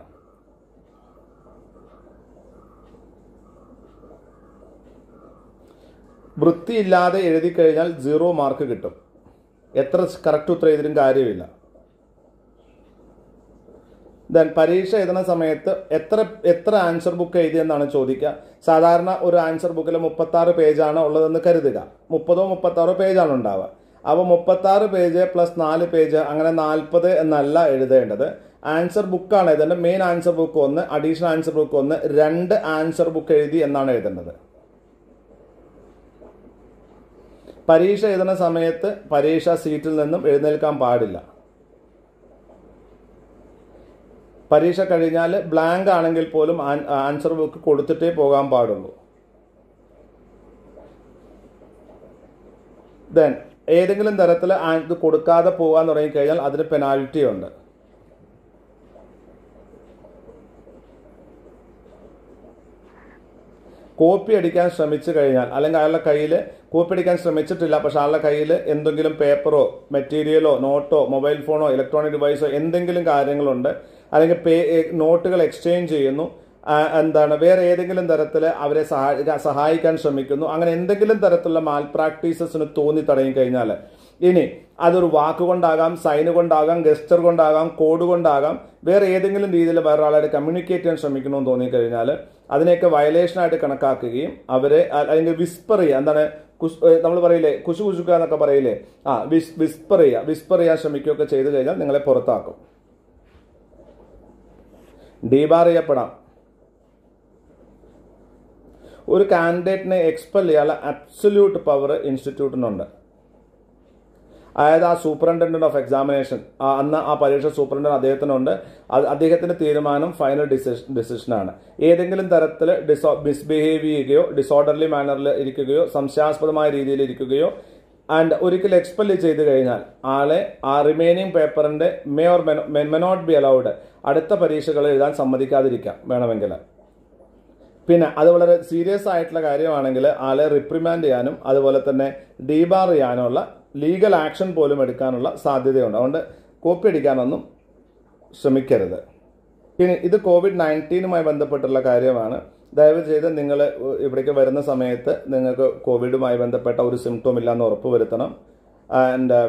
വൃത്തിയില്ലാതെ എഴുതി കഴിഞ്ഞാൽ സീറോ മാർക്ക് കിട്ടും എത്ര കറക്റ്റ് ഉത്തരം എഴുതിയിട്ടും കാര്യമില്ല ദൻ പരീക്ഷ എഴുതുന്ന സമയത്ത് എത്ര എത്ര ആൻസർ ബുക്ക് എഴുതി എന്നാണ് ചോദിക്കുക സാധാരണ ഒരു ആൻസർ ബുക്കിൽ മുപ്പത്താറ് പേജാണ് ഉള്ളതെന്ന് കരുതുക മുപ്പതോ മുപ്പത്താറോ പേജാണ് ഉണ്ടാവുക അപ്പോൾ മുപ്പത്താറ് പേജ് പ്ലസ് നാല് പേജ് അങ്ങനെ നാൽപ്പത് എന്നല്ല എഴുതേണ്ടത് ആൻസർ ബുക്കാണ് എഴുതേണ്ടത് മെയിൻ ആൻസർ ബുക്ക് ഒന്ന് അഡീഷണൽ ആൻസർ ബുക്ക് ഒന്ന് രണ്ട് ആൻസർ ബുക്ക് എഴുതി എന്നാണ് എഴുതേണ്ടത് പരീക്ഷ എഴുതുന്ന സമയത്ത് പരീക്ഷാ സീറ്റിൽ നിന്നും എഴുന്നേൽക്കാൻ പാടില്ല പരീക്ഷ കഴിഞ്ഞാൽ ബ്ലാങ്ക് ആണെങ്കിൽ പോലും ആൻസർ ബുക്ക് കൊടുത്തിട്ടേ പോകാൻ പാടുള്ളൂ ദെൻ ഏതെങ്കിലും തരത്തിൽ ഇത് കൊടുക്കാതെ പോകാൻ തുടങ്ങിക്കഴിഞ്ഞാൽ അതിന് പെനാൽറ്റി ഉണ്ട് കോപ്പി അടിക്കാൻ ശ്രമിച്ചു കഴിഞ്ഞാൽ അല്ലെങ്കിൽ അയാളുടെ കയ്യിൽ കോപ്പി അടിക്കാൻ ശ്രമിച്ചിട്ടില്ല പക്ഷെ ആളുടെ കയ്യിൽ എന്തെങ്കിലും പേപ്പറോ മെറ്റീരിയലോ നോട്ടോ മൊബൈൽ ഫോണോ ഇലക്ട്രോണിക് ഡിവൈസോ എന്തെങ്കിലും കാര്യങ്ങളുണ്ട് അല്ലെങ്കിൽ പേ നോട്ടുകൾ എക്സ്ചേഞ്ച് ചെയ്യുന്നു എന്താണ് വേറെ ഏതെങ്കിലും തരത്തിൽ അവരെ സഹായിക്കാൻ ശ്രമിക്കുന്നു അങ്ങനെ എന്തെങ്കിലും തരത്തിലുള്ള മാൽ പ്രാക്ടീസസിന് തോന്നി തടയും കഴിഞ്ഞാൽ ഇനി അതൊരു വാക്കുകൊണ്ടാകാം സൈന് കൊണ്ടാകാം ഗസ്റ്റർ കൊണ്ടാകാം കോഡ് കൊണ്ടാകാം വേറെ ഏതെങ്കിലും രീതിയിൽ വേറെ ആളായിട്ട് കമ്മ്യൂണിക്കേറ്റ് ചെയ്യാൻ ശ്രമിക്കണമെന്ന് തോന്നിക്കഴിഞ്ഞാൽ അതിനെയൊക്കെ വയലേഷനായിട്ട് കണക്കാക്കുകയും അവരെ അല്ലെങ്കിൽ വിസ്പർ ചെയ്യുക എന്താണ് നമ്മൾ പറയില്ലേ കുശു കുശുക്കുക എന്നൊക്കെ പറയില്ലേ ആ വിസ് വിസ്പർ ചെയ്യുക വിസ്പർ ചെയ്യാൻ ശ്രമിക്കുകയൊക്കെ ചെയ്തു കഴിഞ്ഞാൽ നിങ്ങളെ പുറത്താക്കും ഡീബാർ ചെയ്യപ്പെടാം ഒരു കാൻഡിഡേറ്റിനെ എക്സ്പെൽ ചെയ്യാനുള്ള അബ്സല്യൂട്ട് പവർ ഇൻസ്റ്റിറ്റ്യൂട്ടിനുണ്ട് അതായത് ആ സൂപ്രണ്ടൻ്റ് ഓഫ് എക്സാമിനേഷൻ അന്ന് ആ പരീക്ഷ സൂപ്രണ്ടൻ അദ്ദേഹത്തിനുണ്ട് അദ്ദേഹത്തിന്റെ തീരുമാനം ഫൈനൽ ഡിസിഷൻ ഡിസിഷനാണ് ഏതെങ്കിലും തരത്തിൽ ഡിസോ മിസ്ബിഹേവ് ചെയ്യുകയോ ഡിസോർഡർലി മാനറിൽ ഇരിക്കുകയോ സംശയാസ്പദമായ രീതിയിൽ ഇരിക്കുകയോ ആൻഡ് ഒരിക്കൽ എക്സ്പെല്ല് ചെയ്ത് കഴിഞ്ഞാൽ ആളെ ആ റിമൈനിങ് പേപ്പറിന്റെ may or may not be allowed അടുത്ത പരീക്ഷകൾ എഴുതാൻ സമ്മതിക്കാതിരിക്കാം വേണമെങ്കിൽ പിന്നെ അത് വളരെ സീരിയസ് ആയിട്ടുള്ള കാര്യമാണെങ്കിൽ ആളെ റിപ്രിമാൻഡ് ചെയ്യാനും അതുപോലെ തന്നെ ഡീബാർ ചെയ്യാനുള്ള ലീഗൽ ആക്ഷൻ പോലും എടുക്കാനുള്ള സാധ്യതയുണ്ട് അതുകൊണ്ട് കോപ്പി അടിക്കാനൊന്നും ശ്രമിക്കരുത് പിന്നെ ഇത് കോവിഡ് നയൻറ്റീനുമായി ബന്ധപ്പെട്ടുള്ള കാര്യമാണ് ദയവ് ചെയ്ത് നിങ്ങൾ ഇവിടേക്ക് വരുന്ന സമയത്ത് നിങ്ങൾക്ക് കോവിഡുമായി ബന്ധപ്പെട്ട ഒരു സിംറ്റം ഇല്ലയെന്ന് ഉറപ്പ് വരുത്തണം ആൻഡ് uh,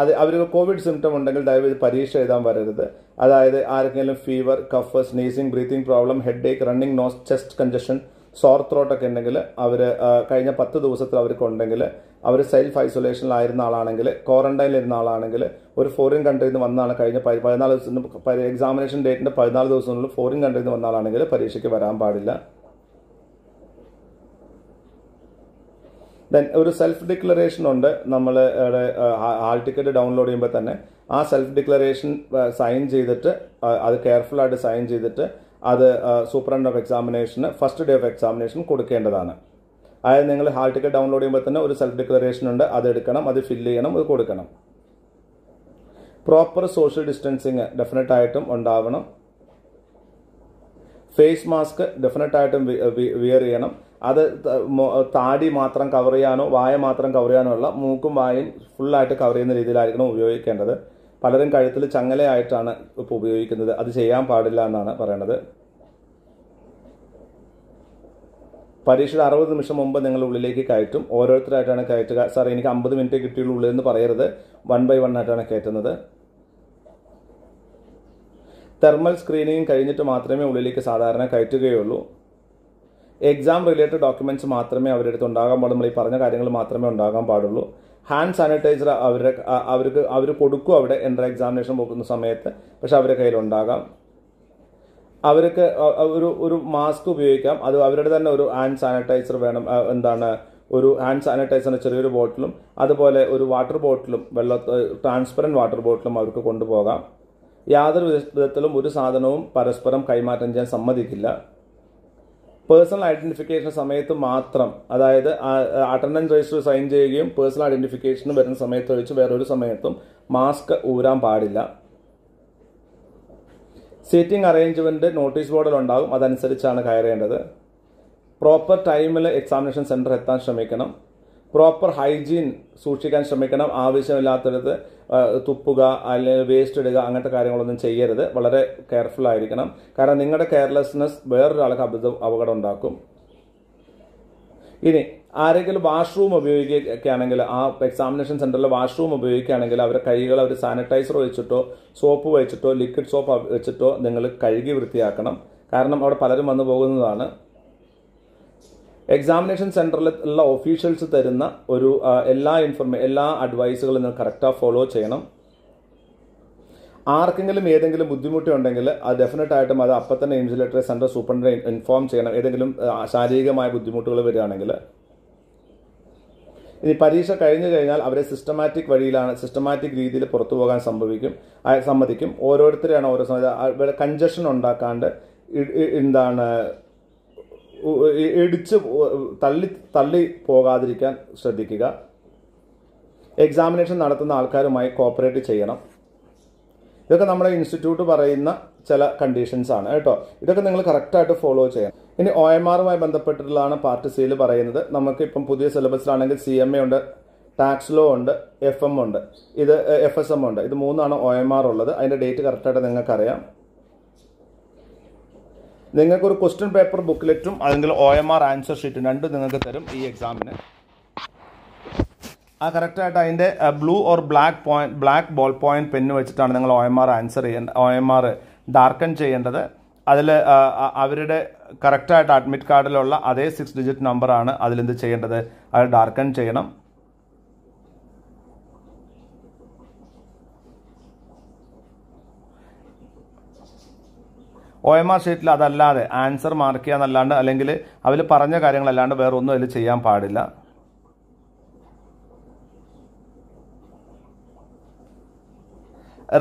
അത് അവർ കോവിഡ് സിംറ്റം ഉണ്ടെങ്കിൽ ദയവ് ചെയ്ത് പരീക്ഷ എഴുതാൻ വരരുത് അതായത് ആർക്കെങ്കിലും fever cough sneezing breathing problem head ache running nose chest congestion sore ഒക്കെ ഉണ്ടെങ്കിൽ അവർ കഴിഞ്ഞ പത്ത് ദിവസത്തിൽ ഉണ്ടെങ്കിൽ അവർ സെൽഫ് ഐസൊലേഷനിലായിരുന്ന ആളാണെങ്കിൽ ക്വാറന്റൈനിലിരുന്ന ആളാണെങ്കിൽ ഒരു ഫോറിൻ കൺട്രിയിൽ നിന്ന് വന്നാണ് കഴിഞ്ഞ പതിനാല് ദിവസം എക്സാമിനേഷൻ ഡേറ്റിന്റെ പതിനാല് ദിവസത്തിനുള്ളിൽ ഫോറിൻ കൺട്രിയിൽ നിന്ന് വന്ന ആളാണെങ്കിൽ പരീക്ഷയ്ക്ക് വരാൻ പാടില്ല ദെൻ ഒരു സെൽഫ് ഡിക്ലറേഷൻ ഉണ്ട് നമ്മൾ ഹാൾ ടിക്കറ്റ് ഡൗൺലോഡ് ചെയ്യുമ്പോൾ തന്നെ ആ സെൽഫ് ഡിക്ലറേഷൻ സൈൻ ചെയ്തിട്ട് അത് ആയിട്ട് സൈൻ ചെയ്തിട്ട് അത് സൂപ്രണ്ട് ഓഫ് എക്സാമിനേഷന് ഫസ്റ്റ് ഡേ ഓഫ് എക്സാമിനേഷൻ കൊടുക്കേണ്ടതാണ് അതായത് നിങ്ങൾ ഹാൾ ടിക്കറ്റ് ഡൗൺലോഡ് ചെയ്യുമ്പോൾ തന്നെ ഒരു സെൽഫ് ഡിക്ലറേഷൻ ഉണ്ട് അത് എടുക്കണം അത് ഫില്ല് ചെയ്യണം അത് കൊടുക്കണം പ്രോപ്പർ സോഷ്യൽ ഡിസ്റ്റൻസിങ് ഡെഫിനറ്റ് ആയിട്ടും ഉണ്ടാവണം ഫേസ് മാസ്ക് ഡെഫിനറ്റ് ആയിട്ടും വിയർ ചെയ്യണം അത് താടി മാത്രം കവർ ചെയ്യാനോ വായ മാത്രം കവർ ചെയ്യാനോ ഉള്ള മൂക്കും വായും ഫുള്ളായിട്ട് കവർ ചെയ്യുന്ന രീതിയിലായിരിക്കണം ഉപയോഗിക്കേണ്ടത് പലരും കഴുത്തിൽ ചങ്ങലയായിട്ടാണ് ഇപ്പോൾ ഉപയോഗിക്കുന്നത് അത് ചെയ്യാൻ പാടില്ല എന്നാണ് പറയണത് പരീക്ഷയുടെ അറുപത് നിമിഷം മുമ്പ് നിങ്ങൾ ഉള്ളിലേക്ക് കയറ്റും ഓരോരുത്തരായിട്ടാണ് കയറ്റുക സാർ എനിക്ക് അമ്പത് മിനിറ്റ് കിട്ടിയുള്ളൂ എന്ന് പറയരുത് വൺ ബൈ വൺ ആയിട്ടാണ് കയറ്റുന്നത് തെർമൽ സ്ക്രീനിങ് കഴിഞ്ഞിട്ട് മാത്രമേ ഉള്ളിലേക്ക് സാധാരണ കയറ്റുകയുള്ളൂ എക്സാം റിലേറ്റഡ് ഡോക്യുമെൻറ്റ്സ് മാത്രമേ അവരെടുത്ത് ഉണ്ടാകാൻ പാടുള്ളൂ നമ്മൾ ഈ പറഞ്ഞ കാര്യങ്ങൾ മാത്രമേ ഉണ്ടാകാൻ പാടുള്ളൂ ഹാൻഡ് സാനിറ്റൈസർ അവരുടെ അവർക്ക് അവർ കൊടുക്കും അവിടെ എൻ്റർ എക്സാമിനേഷൻ പോകുന്ന സമയത്ത് പക്ഷെ അവരുടെ കയ്യിലുണ്ടാകാം അവർക്ക് ഒരു ഒരു മാസ്ക് ഉപയോഗിക്കാം അത് അവരുടെ തന്നെ ഒരു ഹാൻഡ് സാനിറ്റൈസർ വേണം എന്താണ് ഒരു ഹാൻഡ് സാനിറ്റൈസറിന് ചെറിയൊരു ബോട്ടിലും അതുപോലെ ഒരു വാട്ടർ ബോട്ടിലും വെള്ള ട്രാൻസ്പെറൻറ്റ് വാട്ടർ ബോട്ടിലും അവർക്ക് കൊണ്ടുപോകാം യാതൊരു വിധത്തിലും ഒരു സാധനവും പരസ്പരം കൈമാറ്റം ചെയ്യാൻ സമ്മതിക്കില്ല പേഴ്സണൽ ഐഡന്റിഫിക്കേഷൻ സമയത്ത് മാത്രം അതായത് അറ്റൻഡൻസ് രജിസ്റ്റർ സൈൻ ചെയ്യുകയും പേഴ്സണൽ ഐഡന്റിഫിക്കേഷൻ വരുന്ന സമയത്ത് ഒഴിച്ച് വേറൊരു സമയത്തും മാസ്ക് ഊരാൻ പാടില്ല സീറ്റിംഗ് അറേഞ്ച്മെന്റ് നോട്ടീസ് ബോർഡിൽ ഉണ്ടാകും അതനുസരിച്ചാണ് കയറേണ്ടത് പ്രോപ്പർ ടൈമിൽ എക്സാമിനേഷൻ സെന്റർ എത്താൻ ശ്രമിക്കണം പ്രോപ്പർ ഹൈജീൻ സൂക്ഷിക്കാൻ ശ്രമിക്കണം ആവശ്യമില്ലാത്തടത്ത് തുപ്പുക അല്ലെങ്കിൽ വേസ്റ്റ് ഇടുക അങ്ങനത്തെ കാര്യങ്ങളൊന്നും ചെയ്യരുത് വളരെ കെയർഫുൾ ആയിരിക്കണം കാരണം നിങ്ങളുടെ കെയർലെസ്നെസ് വേറൊരാൾക്ക് അബദ്ധ അപകടം ഉണ്ടാക്കും ഇനി ആരെങ്കിലും വാഷ്റൂം ഉപയോഗിക്കുകയാണെങ്കിൽ ആ എക്സാമിനേഷൻ സെൻറ്ററിൽ വാഷ്റൂം ഉപയോഗിക്കുകയാണെങ്കിൽ അവരെ കൈകൾ അവർ സാനിറ്റൈസർ വെച്ചിട്ടോ സോപ്പ് വെച്ചിട്ടോ ലിക്വിഡ് സോപ്പ് വെച്ചിട്ടോ നിങ്ങൾ കഴുകി വൃത്തിയാക്കണം കാരണം അവിടെ പലരും വന്നു പോകുന്നതാണ് എക്സാമിനേഷൻ സെൻറ്ററിൽ ഉള്ള ഓഫീഷ്യൽസ് തരുന്ന ഒരു എല്ലാ ഇൻഫർമേ എല്ലാ അഡ്വൈസുകളും നിങ്ങൾ കറക്റ്റായി ഫോളോ ചെയ്യണം ആർക്കെങ്കിലും ഏതെങ്കിലും ബുദ്ധിമുട്ടുണ്ടെങ്കിൽ അത് ഡെഫിനറ്റ് ആയിട്ടും അത് അപ്പം തന്നെ ഇൻസുലേറ്ററി സെൻറ്റർ സൂപ്രണ്ടിനെ ഇൻഫോം ചെയ്യണം ഏതെങ്കിലും ശാരീരികമായ ബുദ്ധിമുട്ടുകൾ വരികയാണെങ്കിൽ ഇനി പരീക്ഷ കഴിഞ്ഞു കഴിഞ്ഞാൽ അവരെ സിസ്റ്റമാറ്റിക് വഴിയിലാണ് സിസ്റ്റമാറ്റിക് രീതിയിൽ പുറത്തു പോകാൻ സംഭവിക്കും സമ്മതിക്കും ഓരോരുത്തരെയാണ് ഓരോ കഞ്ചഷൻ ഉണ്ടാക്കാണ്ട് എന്താണ് ഇടിച്ച് തള്ളി തള്ളി പോകാതിരിക്കാൻ ശ്രദ്ധിക്കുക എക്സാമിനേഷൻ നടത്തുന്ന ആൾക്കാരുമായി കോപ്പറേറ്റ് ചെയ്യണം ഇതൊക്കെ നമ്മുടെ ഇൻസ്റ്റിറ്റ്യൂട്ട് പറയുന്ന ചില കണ്ടീഷൻസ് ആണ് കേട്ടോ ഇതൊക്കെ നിങ്ങൾ കറക്റ്റായിട്ട് ഫോളോ ചെയ്യണം ഇനി ഒ എം ആറുമായി ബന്ധപ്പെട്ടിട്ടുള്ളതാണ് പാർട്ട് സിയിൽ പറയുന്നത് നമുക്ക് ഇപ്പം പുതിയ സിലബസിലാണെങ്കിൽ സി എം എ ഉണ്ട് ടാക്സ് ലോ ഉണ്ട് എഫ് എം ഉണ്ട് ഇത് എഫ് എസ് എം ഉണ്ട് ഇത് മൂന്നാണ് ഒ എം ആർ ഉള്ളത് അതിൻ്റെ ഡേറ്റ് കറക്റ്റായിട്ട് നിങ്ങൾക്കറിയാം നിങ്ങൾക്കൊരു ക്വസ്റ്റ്യൻ പേപ്പർ ബുക്ക്ലെറ്റും അല്ലെങ്കിൽ ഒ എം ആർ ആൻസർ ഷീറ്റും രണ്ടും നിങ്ങൾക്ക് തരും ഈ എക്സാമിന് ആ കറക്റ്റായിട്ട് അതിൻ്റെ blue or black point black ball point pen വെച്ചിട്ടാണ് നിങ്ങൾ ഒ എം ആർ ആൻസർ ചെയ്യേണ്ട ഒ എം ആർ ഡാർക്കൺ ചെയ്യേണ്ടത് അതിൽ അവരുടെ കറക്റ്റായിട്ട് അഡ്മിറ്റ് കാർഡിലുള്ള അതേ സിക്സ് ഡിജിറ്റ് നമ്പറാണ് അതിലെന്ത് ചെയ്യേണ്ടത് അത് ഡാർക്കൺ ചെയ്യണം ഒ എം ആർ ഷീറ്റിൽ അതല്ലാതെ ആൻസർ മാർക്ക് എന്നല്ലാണ്ട് അല്ലെങ്കിൽ അവർ പറഞ്ഞ കാര്യങ്ങളല്ലാണ്ട് വേറെ ഒന്നും അതിൽ ചെയ്യാൻ പാടില്ല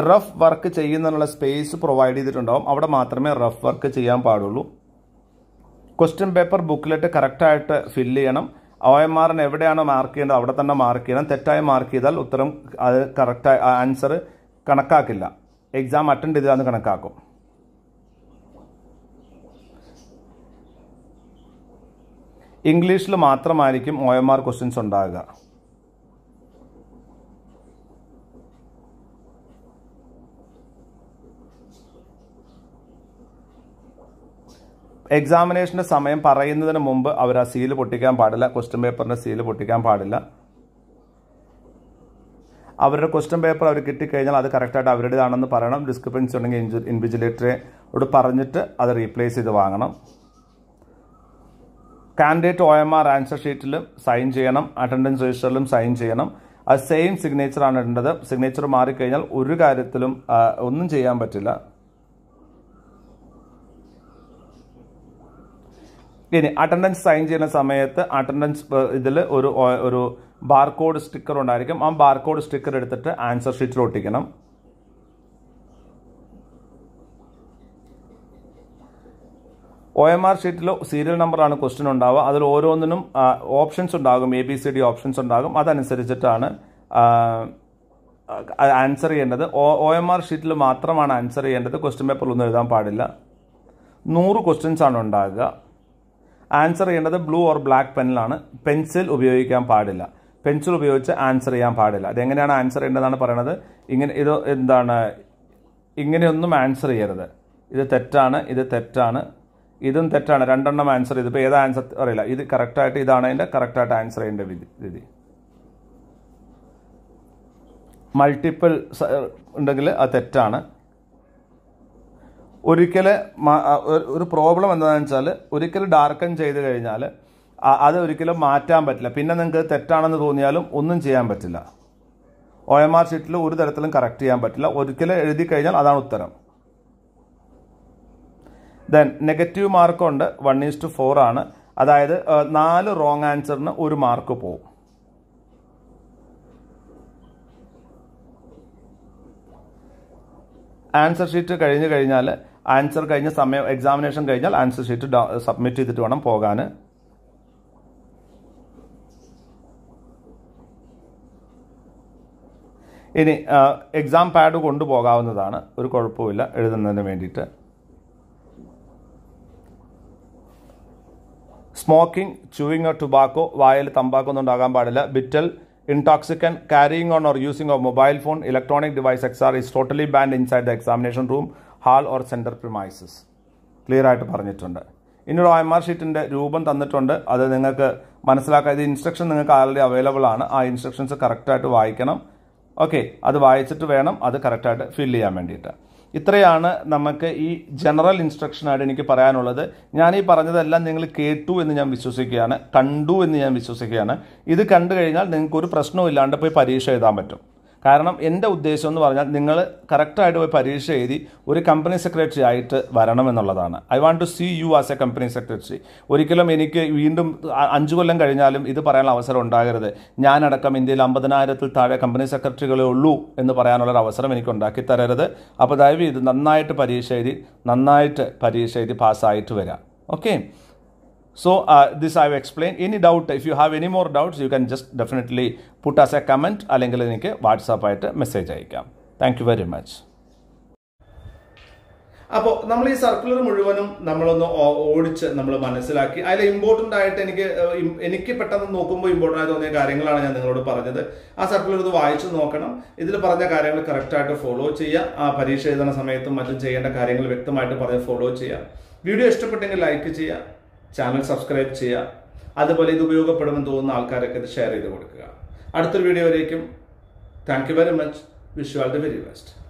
റഫ് വർക്ക് ചെയ്യുന്നതിനുള്ള സ്പേസ് പ്രൊവൈഡ് ചെയ്തിട്ടുണ്ടാവും അവിടെ മാത്രമേ റഫ് വർക്ക് ചെയ്യാൻ പാടുള്ളൂ ക്വസ്റ്റ്യൻ പേപ്പർ ബുക്കിലെറ്റ് കറക്റ്റായിട്ട് ഫില്ല് ചെയ്യണം ഒ എം ആറിന് എവിടെയാണോ മാർക്ക് ചെയ്യേണ്ടത് അവിടെ തന്നെ മാർക്ക് ചെയ്യണം തെറ്റായി മാർക്ക് ചെയ്താൽ ഉത്തരം അത് കറക്റ്റായി ആൻസർ കണക്കാക്കില്ല എക്സാം അറ്റൻഡ് ചെയ്താൽ കണക്കാക്കും ഇംഗ്ലീഷിൽ മാത്രമായിരിക്കും ഒ എം ആർ ക്വസ്റ്റ്യൻസ് ഉണ്ടാകുക എക്സാമിനേഷൻ്റെ സമയം പറയുന്നതിന് മുമ്പ് അവർ ആ സീല് പൊട്ടിക്കാൻ പാടില്ല ക്വസ്റ്റ്യൻ പേപ്പറിൻ്റെ സീല് പൊട്ടിക്കാൻ പാടില്ല അവരുടെ ക്വസ്റ്റ്യൻ പേപ്പർ അവർ കിട്ടിക്കഴിഞ്ഞാൽ അത് കറക്റ്റായിട്ട് അവരുടേതാണെന്ന് പറയണം ഡിസ്ക്രിപ്പൻസി ഉണ്ടെങ്കിൽ ഇവിടെ പറഞ്ഞിട്ട് അത് റീപ്ലേസ് ചെയ്ത് വാങ്ങണം candidate O M R answer ഷീറ്റിലും സൈൻ ചെയ്യണം അറ്റൻഡൻസ് രജിസ്റ്ററിലും സൈൻ ചെയ്യണം ആ സെയിം സിഗ്നേച്ചറാണ് ഇടേണ്ടത് സിഗ്നേച്ചർ മാറിക്കഴിഞ്ഞാൽ ഒരു കാര്യത്തിലും ഒന്നും ചെയ്യാൻ പറ്റില്ല ഇനി അറ്റൻഡൻസ് സൈൻ ചെയ്യുന്ന സമയത്ത് അറ്റൻഡൻസ് ഇതിൽ ഒരു ഒരു ബാർകോഡ് സ്റ്റിക്കർ ഉണ്ടായിരിക്കും ആ ബാർകോഡ് സ്റ്റിക്കർ എടുത്തിട്ട് ആൻസർ ഷീറ്റിൽ ഒട്ടിക്കണം ഒ എം ആർ ഷീറ്റിൽ സീരിയൽ നമ്പറാണ് ക്വസ്റ്റ്യൻ ഉണ്ടാവുക അതിൽ ഓരോന്നിനും ഓപ്ഷൻസ് ഉണ്ടാകും A B C D options ഉണ്ടാകും അതനുസരിച്ചിട്ടാണ് ആൻസർ ചെയ്യേണ്ടത് ഒ എം ആർ ഷീറ്റിൽ മാത്രമാണ് ആൻസർ ചെയ്യേണ്ടത് ക്വസ്റ്റ്യൻ ഒന്നും എഴുതാൻ പാടില്ല നൂറ് ക്വസ്റ്റ്യൻസ് ആണ് ഉണ്ടാകുക ആൻസർ ചെയ്യേണ്ടത് ബ്ലൂ ഓർ ബ്ലാക്ക് പെനിലാണ് പെൻസിൽ ഉപയോഗിക്കാൻ പാടില്ല പെൻസിൽ ഉപയോഗിച്ച് ആൻസർ ചെയ്യാൻ പാടില്ല അതെങ്ങനെയാണ് ആൻസർ ചെയ്യേണ്ടതെന്നാണ് പറയണത് ഇങ്ങനെ ഇത് എന്താണ് ഇങ്ങനെയൊന്നും ആൻസർ ചെയ്യരുത് ഇത് തെറ്റാണ് ഇത് തെറ്റാണ് ഇതും തെറ്റാണ് രണ്ടെണ്ണം ആൻസർ ചെയ്തു ഇപ്പോൾ ഏതാ ആൻസർ അറിയില്ല ഇത് കറക്റ്റായിട്ട് ഇതാണ് അതിൻ്റെ കറക്റ്റായിട്ട് ആൻസർ ചെയ്യേണ്ട രീതി മൾട്ടിപ്പിൾ ഉണ്ടെങ്കിൽ അത് തെറ്റാണ് ഒരിക്കൽ ഒരു പ്രോബ്ലം എന്താണെന്ന് വെച്ചാൽ ഒരിക്കൽ ഡാർക്കൺ ചെയ്ത് കഴിഞ്ഞാൽ അത് ഒരിക്കലും മാറ്റാൻ പറ്റില്ല പിന്നെ നിങ്ങൾക്ക് തെറ്റാണെന്ന് തോന്നിയാലും ഒന്നും ചെയ്യാൻ പറ്റില്ല ഒ എം ആർ ഷീറ്റിൽ ഒരു തരത്തിലും കറക്റ്റ് ചെയ്യാൻ പറ്റില്ല ഒരിക്കലും എഴുതി കഴിഞ്ഞാൽ അതാണ് ഉത്തരം ദെൻ നെഗറ്റീവ് മാർക്കുണ്ട് വൺ ടു ഫോർ ആണ് അതായത് നാല് റോങ് ആൻസറിന് ഒരു മാർക്ക് പോവും ആൻസർ ഷീറ്റ് കഴിഞ്ഞ് കഴിഞ്ഞാൽ ആൻസർ കഴിഞ്ഞ സമയം എക്സാമിനേഷൻ കഴിഞ്ഞാൽ ആൻസർ ഷീറ്റ് സബ്മിറ്റ് ചെയ്തിട്ട് വേണം പോകാൻ ഇനി എക്സാം പാഡ് കൊണ്ടുപോകാവുന്നതാണ് ഒരു കുഴപ്പമില്ല എഴുതുന്നതിന് വേണ്ടിയിട്ട് സ്മോക്കിംഗ് ചൂയിങ് ഓർ ടുബാക്കോ വായൽ തമ്പാക്കോ ഒന്നും ഉണ്ടാകാൻ പാടില്ല betel intoxicant carrying on or using of mobile phone electronic device എക്സാർ is totally banned inside the examination room hall or centre premises clear ആയിട്ട് പറഞ്ഞിട്ടുണ്ട് ഇനി ഒരു ഐ എം ആർ ഷീറ്റിൻ്റെ രൂപം തന്നിട്ടുണ്ട് അത് നിങ്ങൾക്ക് മനസ്സിലാക്കാൻ ഇത് ഇൻസ്ട്രക്ഷൻ നിങ്ങൾക്ക് ആൾറെഡി അവൈലബിൾ ആണ് ആ ഇൻസ്ട്രക്ഷൻസ് കറക്റ്റായിട്ട് വായിക്കണം ഓക്കെ അത് വായിച്ചിട്ട് വേണം അത് കറക്റ്റായിട്ട് ഫില്ല് ചെയ്യാൻ വേണ്ടിയിട്ട് ഇത്രയാണ് നമുക്ക് ഈ ജനറൽ ഇൻസ്ട്രക്ഷനായിട്ട് എനിക്ക് പറയാനുള്ളത് ഞാൻ ഈ പറഞ്ഞതെല്ലാം നിങ്ങൾ കേട്ടു എന്ന് ഞാൻ വിശ്വസിക്കുകയാണ് കണ്ടു എന്ന് ഞാൻ വിശ്വസിക്കുകയാണ് ഇത് കണ്ടു കഴിഞ്ഞാൽ നിങ്ങൾക്ക് ഒരു പ്രശ്നവും ഇല്ലാണ്ട് പോയി പരീക്ഷ എഴുതാൻ പറ്റും കാരണം എൻ്റെ ഉദ്ദേശം എന്ന് പറഞ്ഞാൽ നിങ്ങൾ കറക്റ്റായിട്ട് പോയി പരീക്ഷ എഴുതി ഒരു കമ്പനി സെക്രട്ടറി ആയിട്ട് വരണം എന്നുള്ളതാണ് I want to see you as a company secretary ഒരിക്കലും എനിക്ക് വീണ്ടും അഞ്ച് കൊല്ലം കഴിഞ്ഞാലും ഇത് പറയാനുള്ള അവസരം ഉണ്ടാകരുത് ഞാനടക്കം ഇന്ത്യയിൽ അമ്പതിനായിരത്തിൽ താഴെ കമ്പനി സെക്രട്ടറികളേ ഉള്ളൂ എന്ന് പറയാനുള്ളൊരു അവസരം എനിക്ക് ഉണ്ടാക്കി തരരുത് അപ്പോൾ ദയവ് ഇത് നന്നായിട്ട് പരീക്ഷ എഴുതി നന്നായിട്ട് പരീക്ഷ എഴുതി പാസ്സായിട്ട് വരാം okay So uh, this I have explained. Any doubt, if you have any more doubts, you can just definitely put as a comment അല്ലെങ്കിൽ എനിക്ക് വാട്സാപ്പ് ആയിട്ട് മെസ്സേജ് അയക്കാം താങ്ക് യു വെരി മച്ച് അപ്പോൾ നമ്മൾ ഈ സർക്കുലർ മുഴുവനും നമ്മളൊന്ന് ഓടിച്ച് നമ്മൾ മനസ്സിലാക്കി അതിൽ ഇമ്പോർട്ടൻ്റ് ആയിട്ട് എനിക്ക് എനിക്ക് പെട്ടെന്ന് നോക്കുമ്പോൾ ഇമ്പോർട്ടൻ്റ് ആയി തോന്നിയ കാര്യങ്ങളാണ് ഞാൻ നിങ്ങളോട് പറഞ്ഞത് ആ സർക്കുലർ ഇത് വായിച്ചു നോക്കണം ഇതിൽ പറഞ്ഞ കാര്യങ്ങൾ കറക്റ്റായിട്ട് ഫോളോ ചെയ്യുക ആ പരീക്ഷ എഴുതുന്ന സമയത്തും മറ്റും ചെയ്യേണ്ട കാര്യങ്ങൾ വ്യക്തമായിട്ട് പറഞ്ഞ് ഫോളോ ചെയ്യുക വീഡിയോ ഇഷ്ടപ്പെട്ടെങ്കിൽ ലൈക്ക് ചെയ്യുക ചാനൽ സബ്സ്ക്രൈബ് ചെയ്യുക അതുപോലെ ഇത് ഉപയോഗപ്പെടുമെന്ന് തോന്നുന്ന ആൾക്കാരൊക്കെ ഇത് ഷെയർ ചെയ്ത് കൊടുക്കുക അടുത്തൊരു വീഡിയോയിലേക്കും thank you very much wish you all the very best